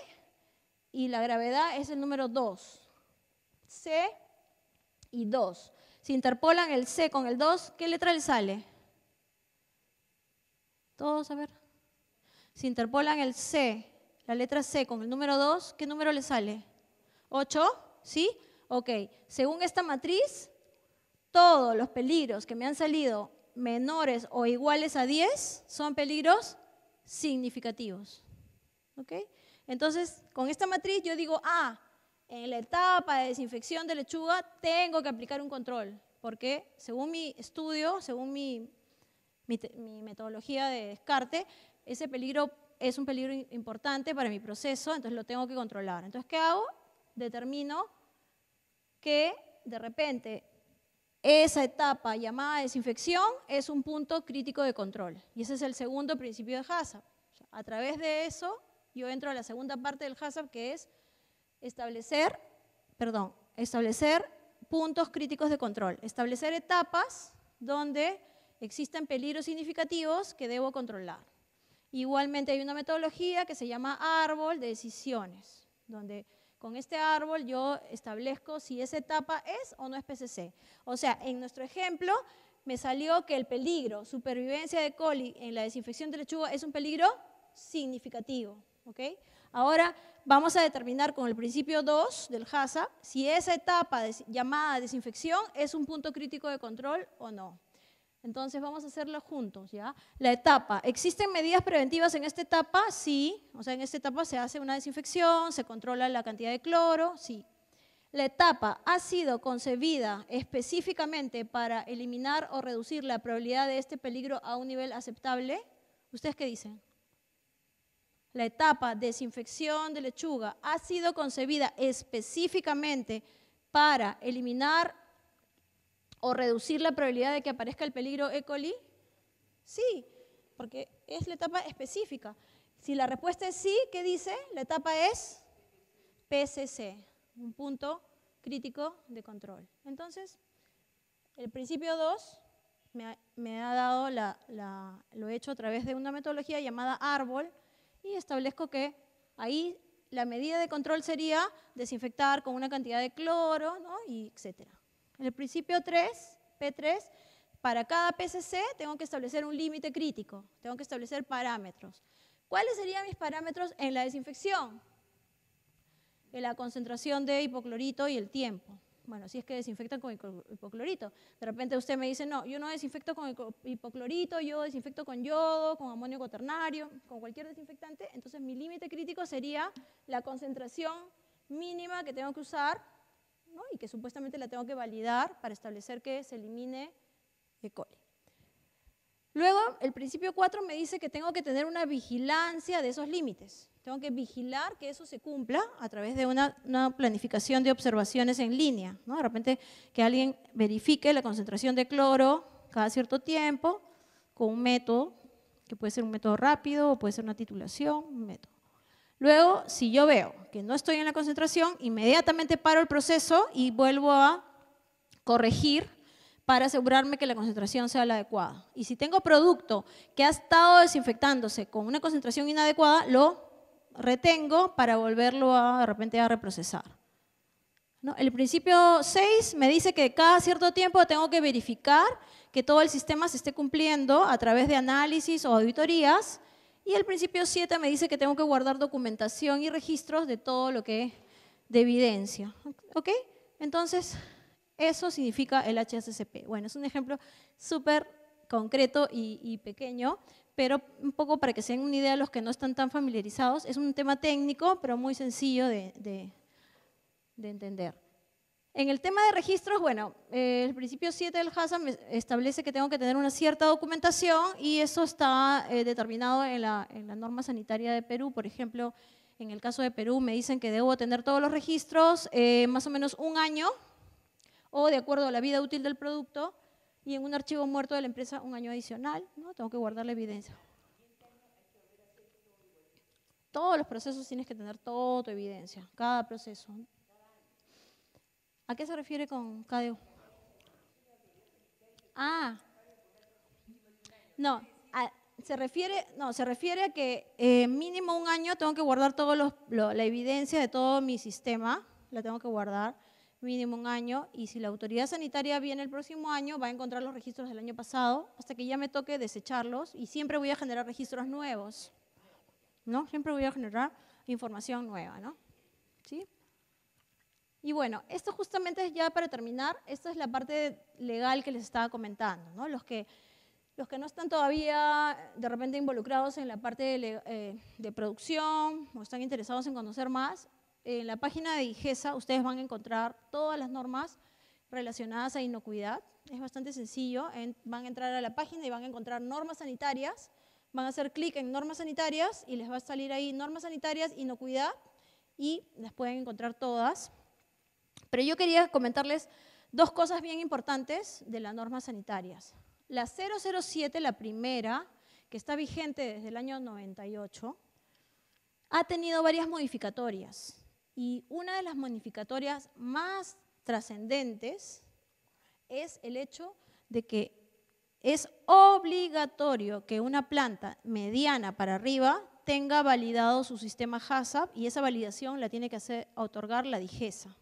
y la gravedad es el número 2. C y 2. Si interpolan el C con el 2, ¿qué letra le sale? Todos, a ver. Si interpolan el C, la letra C con el número 2, ¿qué número le sale? 8, ¿sí? Ok. Según esta matriz, todos los peligros que me han salido menores o iguales a 10 son peligros significativos. ¿Ok? Entonces, con esta matriz yo digo, ah, en la etapa de desinfección de lechuga tengo que aplicar un control, porque según mi estudio, según mi, metodología de descarte, ese peligro es un peligro importante para mi proceso, entonces lo tengo que controlar. Entonces, ¿qué hago? Determino que de repente esa etapa llamada desinfección es un punto crítico de control. Y ese es el segundo principio de HACCP. A través de eso, yo entro a la segunda parte del HACCP, que es Establecer, perdón, establecer puntos críticos de control, establecer etapas donde existen peligros significativos que debo controlar. Igualmente hay una metodología que se llama árbol de decisiones, donde con este árbol yo establezco si esa etapa es o no es PCC. O sea, en nuestro ejemplo me salió que el peligro, supervivencia de coli en la desinfección de lechuga es un peligro significativo. ¿ok? Ahora, vamos a determinar con el principio 2 del HASA si esa etapa de, llamada desinfección es un punto crítico de control o no. Entonces vamos a hacerlo juntos, ¿ya? La etapa. ¿Existen medidas preventivas en esta etapa? Sí. O sea, en esta etapa se hace una desinfección, se controla la cantidad de cloro, sí. La etapa ha sido concebida específicamente para eliminar o reducir la probabilidad de este peligro a un nivel aceptable. ¿Ustedes qué dicen? La etapa desinfección de lechuga ha sido concebida específicamente para eliminar o reducir la probabilidad de que aparezca el peligro E. coli? Sí, porque es la etapa específica. Si la respuesta es sí, ¿qué dice? La etapa es PCC, un punto crítico de control. Entonces, el principio 2 me, ha, dado, lo he hecho a través de una metodología llamada árbol, y establezco que ahí la medida de control sería desinfectar con una cantidad de cloro, ¿no? y etcétera. En el principio 3, P3, para cada PCC tengo que establecer un límite crítico, tengo que establecer parámetros. ¿Cuáles serían mis parámetros en la desinfección? En la concentración de hipoclorito y el tiempo. Bueno, si es que desinfectan con hipoclorito. De repente usted me dice, no, yo no desinfecto con hipoclorito, yo desinfecto con yodo, con amonio cuaternario, con cualquier desinfectante. Entonces mi límite crítico sería la concentración mínima que tengo que usar y que supuestamente la tengo que validar para establecer que se elimine E. coli. Luego, el principio 4 me dice que tengo que tener una vigilancia de esos límites. Tengo que vigilar que eso se cumpla a través de una, planificación de observaciones en línea. ¿no? De repente, que alguien verifique la concentración de cloro cada cierto tiempo con un método, que puede ser un método rápido o puede ser una titulación, un método. Luego, si yo veo que no estoy en la concentración, inmediatamente paro el proceso y vuelvo a corregir para asegurarme que la concentración sea la adecuada. Y si tengo producto que ha estado desinfectándose con una concentración inadecuada, lo retengo para volverlo a, de repente a reprocesar. El principio 6 me dice que cada cierto tiempo tengo que verificar que todo el sistema se esté cumpliendo a través de análisis o auditorías. Y el principio 7 me dice que tengo que guardar documentación y registros de todo lo que de evidencia. ¿Ok? Entonces, eso significa el HSCP. Bueno, es un ejemplo súper concreto y, pequeño, pero un poco para que se den una idea los que no están tan familiarizados, es un tema técnico, pero muy sencillo de, entender. En el tema de registros, bueno, eh, el principio 7 del HASAM establece que tengo que tener una cierta documentación y eso está eh, determinado en la, norma sanitaria de Perú, por ejemplo, en el caso de Perú me dicen que debo tener todos los registros eh, más o menos un año o de acuerdo a la vida útil del producto y en un archivo muerto de la empresa un año adicional, ¿no? Tengo que guardar la evidencia. Todos los procesos tienes que tener toda tu evidencia, cada proceso. ¿A qué se refiere con cada Ah, no, se refiere, no, se refiere a que eh, mínimo un año tengo que guardar todos la evidencia de todo mi sistema, la tengo que guardar mínimo un año, y si la autoridad sanitaria viene el próximo año, va a encontrar los registros del año pasado, hasta que ya me toque desecharlos, y siempre voy a generar registros nuevos, ¿no? Siempre voy a generar información nueva, ¿no? ¿Sí? Y bueno, esto justamente ya para terminar, esta es la parte legal que les estaba comentando, ¿no? Los que, los que no están todavía de repente involucrados en la parte de, eh, de producción o están interesados en conocer más, en la página de IGESA ustedes van a encontrar todas las normas relacionadas a inocuidad. Es bastante sencillo. van a entrar a la página y van a encontrar normas sanitarias. Van a hacer clic en normas sanitarias y les va a salir ahí normas sanitarias, inocuidad y las pueden encontrar todas. Pero yo quería comentarles dos cosas bien importantes de las normas sanitarias. La 007, la primera, que está vigente desde el año 98, ha tenido varias modificatorias. Y una de las modificatorias más trascendentes es el hecho de que es obligatorio que una planta mediana para arriba tenga validado su sistema HACCP y esa validación la tiene que hacer, otorgar la DIGESA.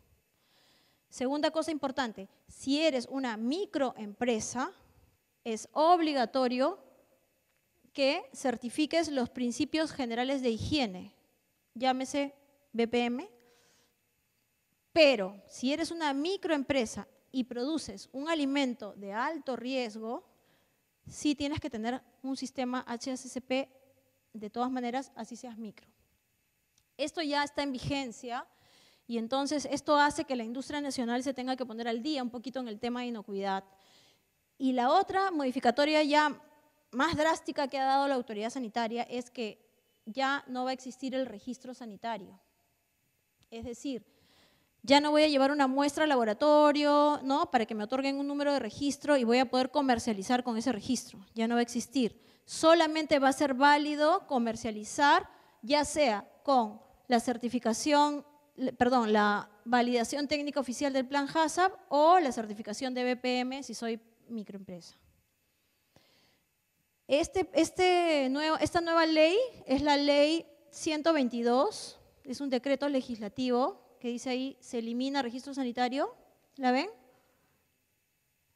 Segunda cosa importante, si eres una microempresa, es obligatorio que certifiques los principios generales de higiene, llámese BPM, pero si eres una microempresa y produces un alimento de alto riesgo, sí tienes que tener un sistema HACCP de todas maneras, así seas micro. Esto ya está en vigencia y entonces esto hace que la industria nacional se tenga que poner al día un poquito en el tema de inocuidad. Y la otra modificatoria ya más drástica que ha dado la autoridad sanitaria es que ya no va a existir el registro sanitario. Es decir, ya no voy a llevar una muestra al laboratorio, ¿no? Para que me otorguen un número de registro y voy a poder comercializar con ese registro. Ya no va a existir. Solamente va a ser válido comercializar, ya sea con la certificación, perdón, la validación técnica oficial del plan HACCP o la certificación de BPM si soy microempresa. Este, este esta nueva ley es la ley 122, es un decreto legislativo que dice ahí, se elimina registro sanitario. ¿La ven?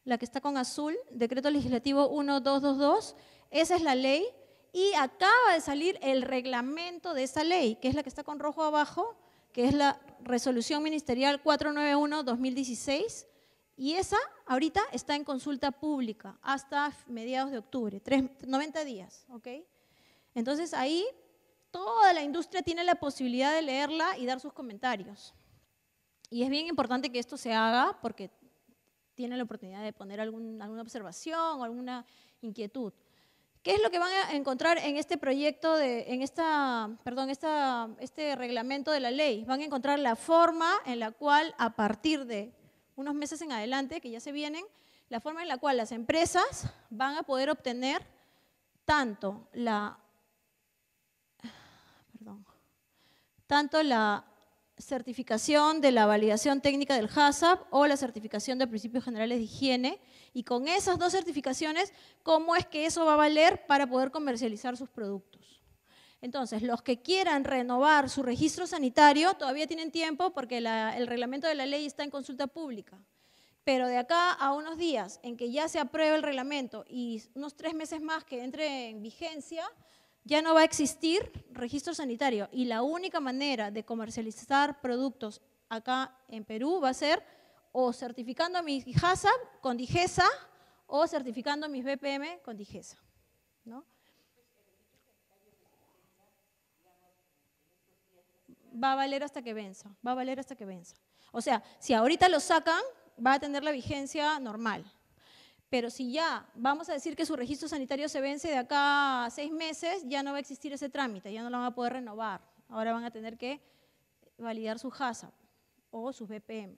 La que está con azul, decreto legislativo 1222. Esa es la ley y acaba de salir el reglamento de esa ley, que es la que está con rojo abajo, que es la resolución ministerial 491-2016. Y esa ahorita está en consulta pública hasta mediados de octubre, 90 días, ¿ok? Entonces ahí toda la industria tiene la posibilidad de leerla y dar sus comentarios. Y es bien importante que esto se haga porque tiene la oportunidad de poner alguna observación o alguna inquietud. ¿Qué es lo que van a encontrar en este proyecto, de, en esta, perdón, este reglamento de la ley? Van a encontrar la forma en la cual, a partir de unos meses en adelante, que ya se vienen, la forma en la cual las empresas van a poder obtener tanto la tanto la certificación de la validación técnica del HACCP o la certificación de principios generales de higiene y con esas dos certificaciones, cómo es que eso va a valer para poder comercializar sus productos. Entonces, los que quieran renovar su registro sanitario todavía tienen tiempo porque el reglamento de la ley está en consulta pública. Pero de acá a unos días en que ya se apruebe el reglamento y unos tres meses más que entre en vigencia, ya no va a existir registro sanitario y la única manera de comercializar productos acá en Perú va a ser o certificando a mis HACCP con DIGESA o certificando mis BPM con DIGESA. ¿no? Va a valer hasta que venza, va a valer hasta que venza. O sea, si ahorita lo sacan, va a tener la vigencia normal, pero si ya vamos a decir que su registro sanitario se vence de acá a seis meses, ya no va a existir ese trámite, ya no lo van a poder renovar. Ahora van a tener que validar su HASA o sus BPM.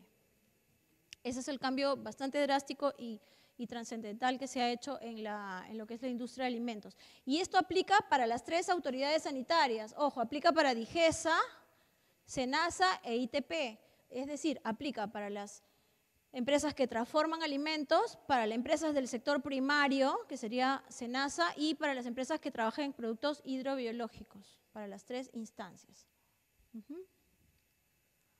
Ese es el cambio bastante drástico y, y trascendental que se ha hecho en, en, lo que es la industria de alimentos. Y esto aplica para las tres autoridades sanitarias. Ojo, aplica para DIGESA, SENASA e ITP. Es decir, aplica para las empresas que transforman alimentos, para las empresas del sector primario, que sería SENASA, y para las empresas que trabajan en productos hidrobiológicos, para las tres instancias.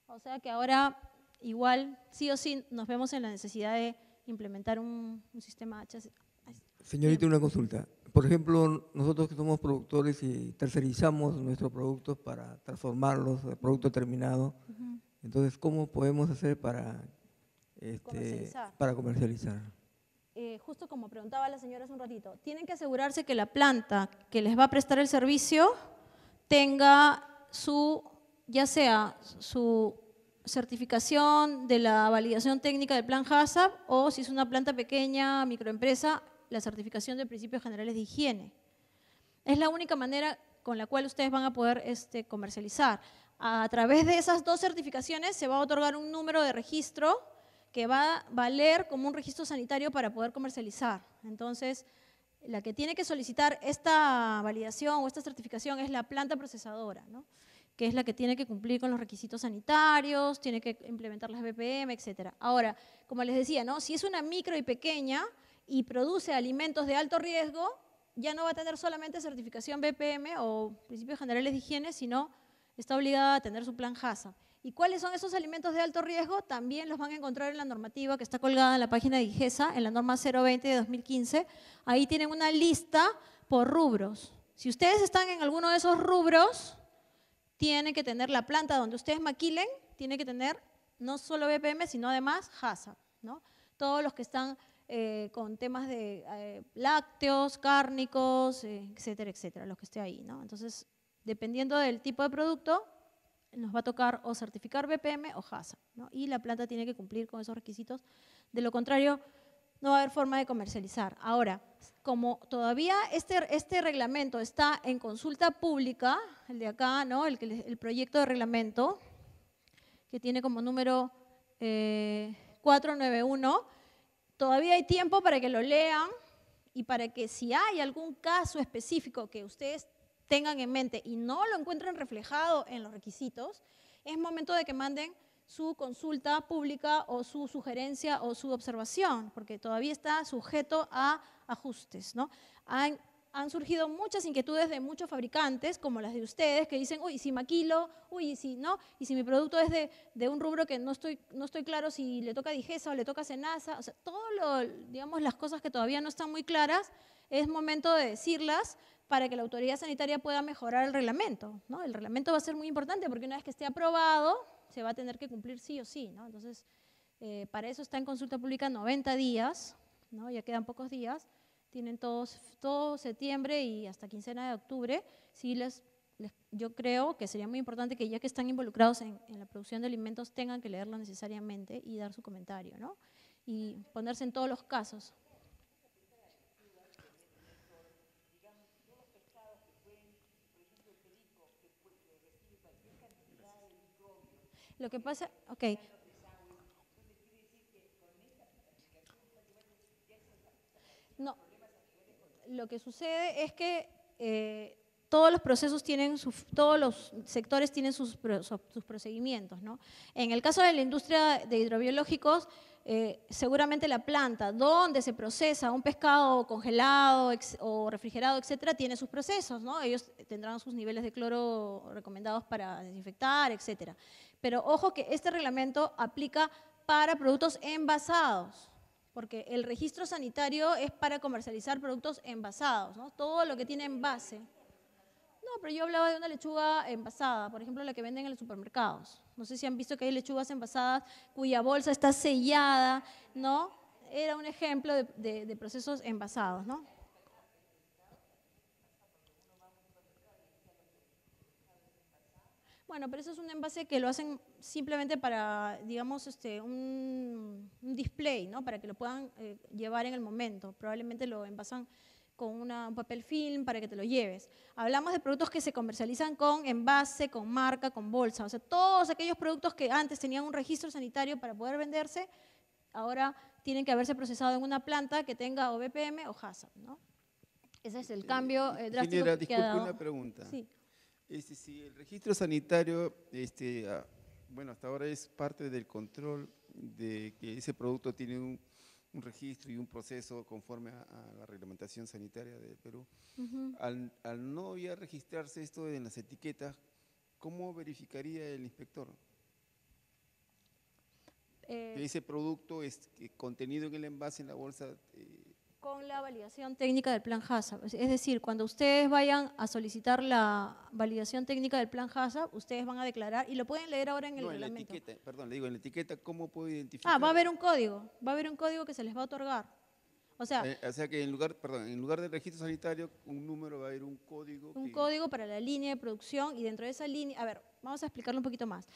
O sea que ahora igual sí o sí nos vemos en la necesidad de implementar un, sistema Señorita, una consulta. Por ejemplo, nosotros que somos productores y tercerizamos nuestros productos para transformarlos en producto terminado, entonces, ¿cómo podemos hacer para este, para comercializar. Eh, justo como preguntaba la señora hace un ratito, tienen que asegurarse que la planta que les va a prestar el servicio tenga su, ya sea su certificación de la validación técnica del plan HACCP o si es una planta pequeña, microempresa, la certificación de principios generales de higiene. Es la única manera con la cual ustedes van a poder este, comercializar. A través de esas dos certificaciones se va a otorgar un número de registro que va a valer como un registro sanitario para poder comercializar. Entonces, la que tiene que solicitar esta validación o esta certificación es la planta procesadora, ¿no? que es la que tiene que cumplir con los requisitos sanitarios, tiene que implementar las BPM, etc. Ahora, como les decía, ¿no? si es una micro y pequeña y produce alimentos de alto riesgo, ya no va a tener solamente certificación BPM o principios generales de higiene, sino está obligada a tener su plan HASA. ¿Y cuáles son esos alimentos de alto riesgo? También los van a encontrar en la normativa que está colgada en la página de IGESA, en la norma 020 de 2015. Ahí tienen una lista por rubros. Si ustedes están en alguno de esos rubros, tienen que tener la planta donde ustedes maquilen, tiene que tener no solo BPM, sino además HASA. ¿no? Todos los que están eh, con temas de eh, lácteos, cárnicos, eh, etcétera, etcétera, los que esté ahí. ¿no? Entonces, dependiendo del tipo de producto, nos va a tocar o certificar BPM o HASA. y la planta tiene que cumplir con esos requisitos, de lo contrario no va a haber forma de comercializar. Ahora, como todavía este, este reglamento está en consulta pública, el de acá, ¿no? el, proyecto de reglamento, que tiene como número 491, eh, todavía hay tiempo para que lo lean y para que si hay algún caso específico que ustedes tengan en mente y no lo encuentren reflejado en los requisitos, es momento de que manden su consulta pública o su sugerencia o su observación, porque todavía está sujeto a ajustes. ¿no? Han, surgido muchas inquietudes de muchos fabricantes, como las de ustedes, que dicen, uy, si maquilo, uy, si no, y si mi producto es de, un rubro que no estoy, no estoy claro si le toca Digesa o le toca Senasa, o sea, todas las cosas que todavía no están muy claras, es momento de decirlas para que la autoridad sanitaria pueda mejorar el reglamento. ¿no? El reglamento va a ser muy importante porque una vez que esté aprobado, se va a tener que cumplir sí o sí. ¿no? Entonces, eh, para eso está en consulta pública 90 días, ¿no? ya quedan pocos días. Tienen todo septiembre y hasta quincena de octubre. Sí yo creo que sería muy importante que ya que están involucrados en, la producción de alimentos tengan que leerlo necesariamente y dar su comentario. ¿no? Y ponerse en todos los casos. Lo que pasa, ok. No, lo que sucede es que eh, todos los procesos tienen, sus, todos los sectores tienen sus, sus procedimientos, ¿no? En el caso de la industria de hidrobiológicos, eh, seguramente la planta donde se procesa un pescado congelado o refrigerado, etcétera, tiene sus procesos, ¿no? Ellos tendrán sus niveles de cloro recomendados para desinfectar, etcétera. Pero ojo que este reglamento aplica para productos envasados, porque el registro sanitario es para comercializar productos envasados, ¿no? todo lo que tiene envase. No, pero yo hablaba de una lechuga envasada, por ejemplo, la que venden en los supermercados. No sé si han visto que hay lechugas envasadas cuya bolsa está sellada, ¿no? Era un ejemplo de, procesos envasados, ¿no? Bueno, pero eso es un envase que lo hacen simplemente para, digamos, este, un, display, ¿no? Para que lo puedan eh, llevar en el momento. Probablemente lo envasan con un papel film para que te lo lleves. Hablamos de productos que se comercializan con envase, con marca, con bolsa. O sea, todos aquellos productos que antes tenían un registro sanitario para poder venderse, ahora tienen que haberse procesado en una planta que tenga o BPM o HACCP, ¿no? Ese es el eh, cambio eh, drástico que ha dado. una pregunta. Sí. Si este, el registro sanitario, este, ah, bueno, hasta ahora es parte del control de que ese producto tiene un, registro y un proceso conforme a, la reglamentación sanitaria de Perú. al, no ya registrarse esto en las etiquetas, ¿cómo verificaría el inspector? Eh. que ese producto es, contenido en el envase, en la bolsa, eh, con la validación técnica del plan Jasa, Es decir, cuando ustedes vayan a solicitar la validación técnica del plan Jasa, ustedes van a declarar, y lo pueden leer ahora en el no, en La etiqueta, perdón, le digo, en la etiqueta, ¿cómo puedo identificar? Ah, va a haber un código, va a haber un código que se les va a otorgar. O sea, eh, o sea que en lugar, perdón, en lugar del registro sanitario, un número va a ir, un código. Un código para la línea de producción y dentro de esa línea, a ver, vamos a explicarlo un poquito más.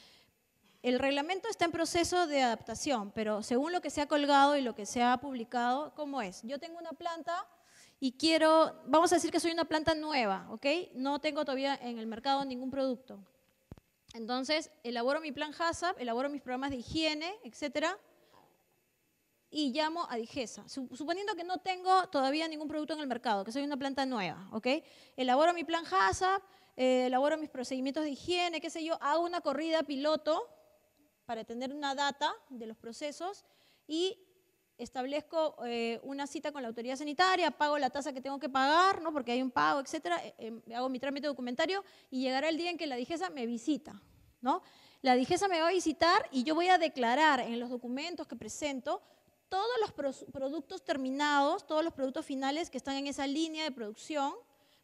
El reglamento está en proceso de adaptación, pero según lo que se ha colgado y lo que se ha publicado, ¿cómo es? Yo tengo una planta y quiero, vamos a decir que soy una planta nueva, ¿ok? No tengo todavía en el mercado ningún producto. Entonces, elaboro mi plan HACCP, elaboro mis programas de higiene, etcétera, y llamo a Digesa. Suponiendo que no tengo todavía ningún producto en el mercado, que soy una planta nueva, ¿ok? Elaboro mi plan HACCP, eh, elaboro mis procedimientos de higiene, qué sé yo, hago una corrida piloto para tener una data de los procesos y establezco eh, una cita con la autoridad sanitaria, pago la tasa que tengo que pagar, ¿no? porque hay un pago, etcétera, eh, em, hago mi trámite documentario y llegará el día en que la DIGESA me visita. ¿no? La DIGESA me va a visitar y yo voy a declarar en los documentos que presento todos los productos terminados, todos los productos finales que están en esa línea de producción,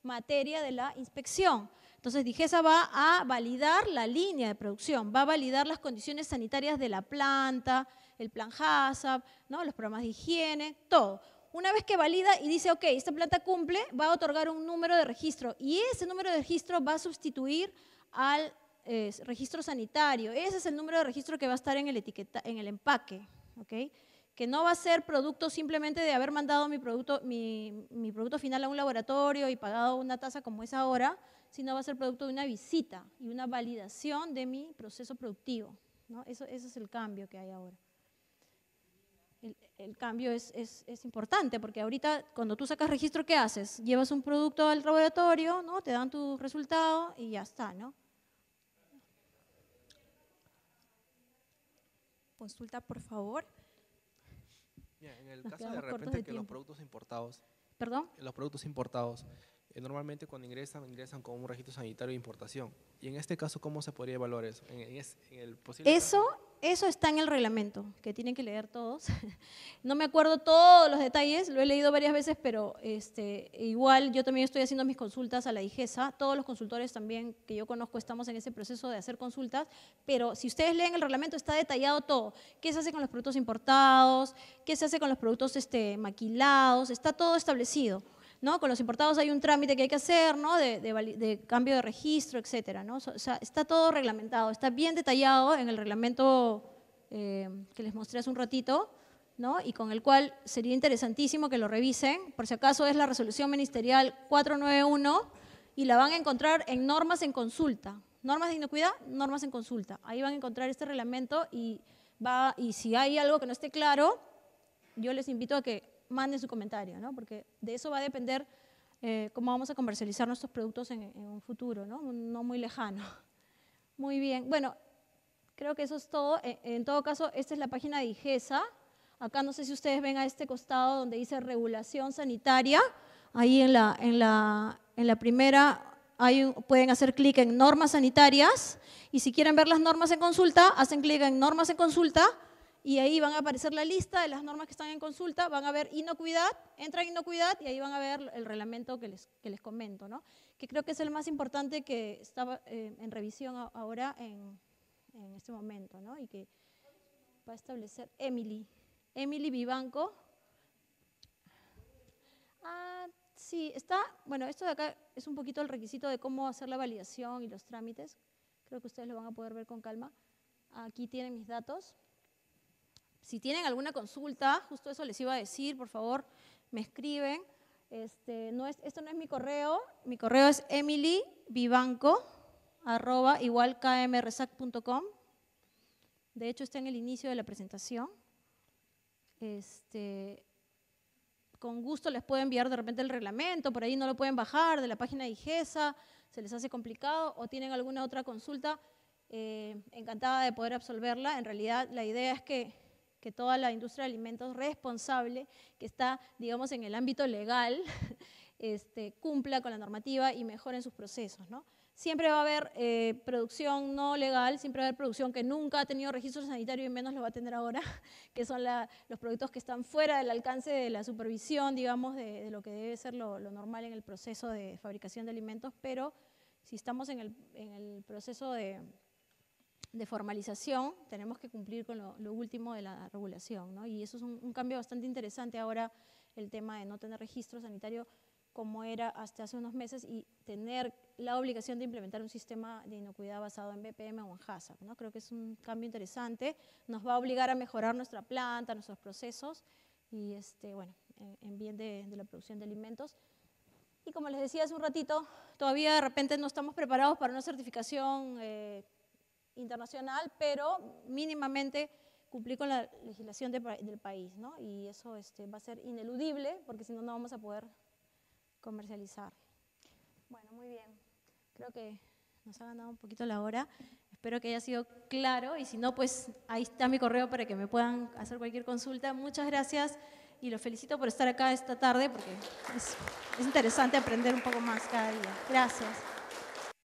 materia de la inspección. Entonces, Digesa va a validar la línea de producción, va a validar las condiciones sanitarias de la planta, el plan HACCP, los programas de higiene, todo. Una vez que valida y dice, ok, esta planta cumple, va a otorgar un número de registro y ese número de registro va a sustituir al registro sanitario. Ese es el número de registro que va a estar en el, etiqueta, en el empaque, que no va a ser producto simplemente de haber mandado mi producto, mi producto final a un laboratorio y pagado una tasa como es ahora, sino va a ser producto de una visita y una validación de mi proceso productivo. ¿no? Eso, ese es el cambio que hay ahora. El, cambio es, importante porque ahorita cuando tú sacas registro, ¿qué haces? Llevas un producto al laboratorio, ¿no? te dan tu resultado y ya está, ¿no? Consulta, por favor. en el caso de repente que los productos importados... ¿Perdón? Los productos importados eh, normalmente cuando ingresan, ingresan con un registro sanitario de importación. Y en este caso, ¿cómo se podría evaluar eso? eso, eso está en el reglamento, que tienen que leer todos. no me acuerdo todos los detalles, lo he leído varias veces, pero este, igual yo también estoy haciendo mis consultas a la IGESA. Todos los consultores también que yo conozco estamos en ese proceso de hacer consultas, pero si ustedes leen el reglamento está detallado todo. ¿Qué se hace con los productos importados? ¿Qué se hace con los productos este, maquilados? Está todo establecido. Con los importados hay un trámite que hay que hacer, ¿no? De, cambio de registro, etcétera, ¿no? sea, está todo reglamentado, está bien detallado en el reglamento eh, que les mostré hace un ratito, ¿no? Y con el cual sería interesantísimo que lo revisen, por si acaso es la resolución ministerial 491 y la van a encontrar en normas en consulta. Normas de inocuidad, normas en consulta. Ahí van a encontrar este reglamento y si hay algo que no esté claro, yo les invito a que manden su comentario, ¿no? porque de eso va a depender eh, cómo vamos a comercializar nuestros productos en, un futuro, ¿no? no muy lejano. Muy bien, bueno, creo que eso es todo. En, todo caso, esta es la página de IGESA. Acá no sé si ustedes ven a este costado donde dice regulación sanitaria. Ahí en la, en la, primera hay, pueden hacer clic en normas sanitarias y si quieren ver las normas en consulta, hacen clic en normas en consulta y ahí van a aparecer la lista de las normas que están en consulta, van a ver inocuidad, entra en inocuidad y ahí van a ver el reglamento que les, comento, ¿no? que creo que es el más importante que está eh, en revisión ahora en, en este momento ¿no? y que va a establecer Emily, Emily Vivanco. Ah, sí, está, bueno, esto de acá es un poquito el requisito de cómo hacer la validación y los trámites, creo que ustedes lo van a poder ver con calma. Aquí tienen mis datos. Si tienen alguna consulta, justo eso les iba a decir, por favor, me escriben. Este, no es, esto no es mi correo, mi correo es emilyvivanco, arroba, De hecho, está en el inicio de la presentación. Este, con gusto les puedo enviar de repente el reglamento, por ahí no lo pueden bajar de la página de IGESA, se les hace complicado, o tienen alguna otra consulta, eh, encantada de poder absolverla. En realidad, la idea es que que toda la industria de alimentos responsable, que está, digamos, en el ámbito legal, este, cumpla con la normativa y mejore sus procesos, ¿no? Siempre va a haber eh, producción no legal, siempre va a haber producción que nunca ha tenido registro sanitario y menos lo va a tener ahora, que son los productos que están fuera del alcance de la supervisión, digamos, de, lo que debe ser lo, normal en el proceso de fabricación de alimentos, pero si estamos en el proceso de, de formalización, tenemos que cumplir con lo, último de la regulación, ¿no? Y eso es un, cambio bastante interesante ahora, el tema de no tener registro sanitario como era hasta hace unos meses y tener la obligación de implementar un sistema de inocuidad basado en BPM o en HACCP, ¿no? Creo que es un cambio interesante, nos va a obligar a mejorar nuestra planta, nuestros procesos y, este, bueno, en, bien de, la producción de alimentos. Y como les decía hace un ratito, todavía de repente no estamos preparados para una certificación eh, internacional, pero mínimamente cumplir con la legislación del país, ¿no? Y eso este, va a ser ineludible porque si no, no vamos a poder comercializar. Bueno, muy bien. Creo que nos ha ganado un poquito la hora. Espero que haya sido claro y si no, pues ahí está mi correo para que me puedan hacer cualquier consulta. Muchas gracias y los felicito por estar acá esta tarde porque es, es interesante aprender un poco más cada día. Gracias.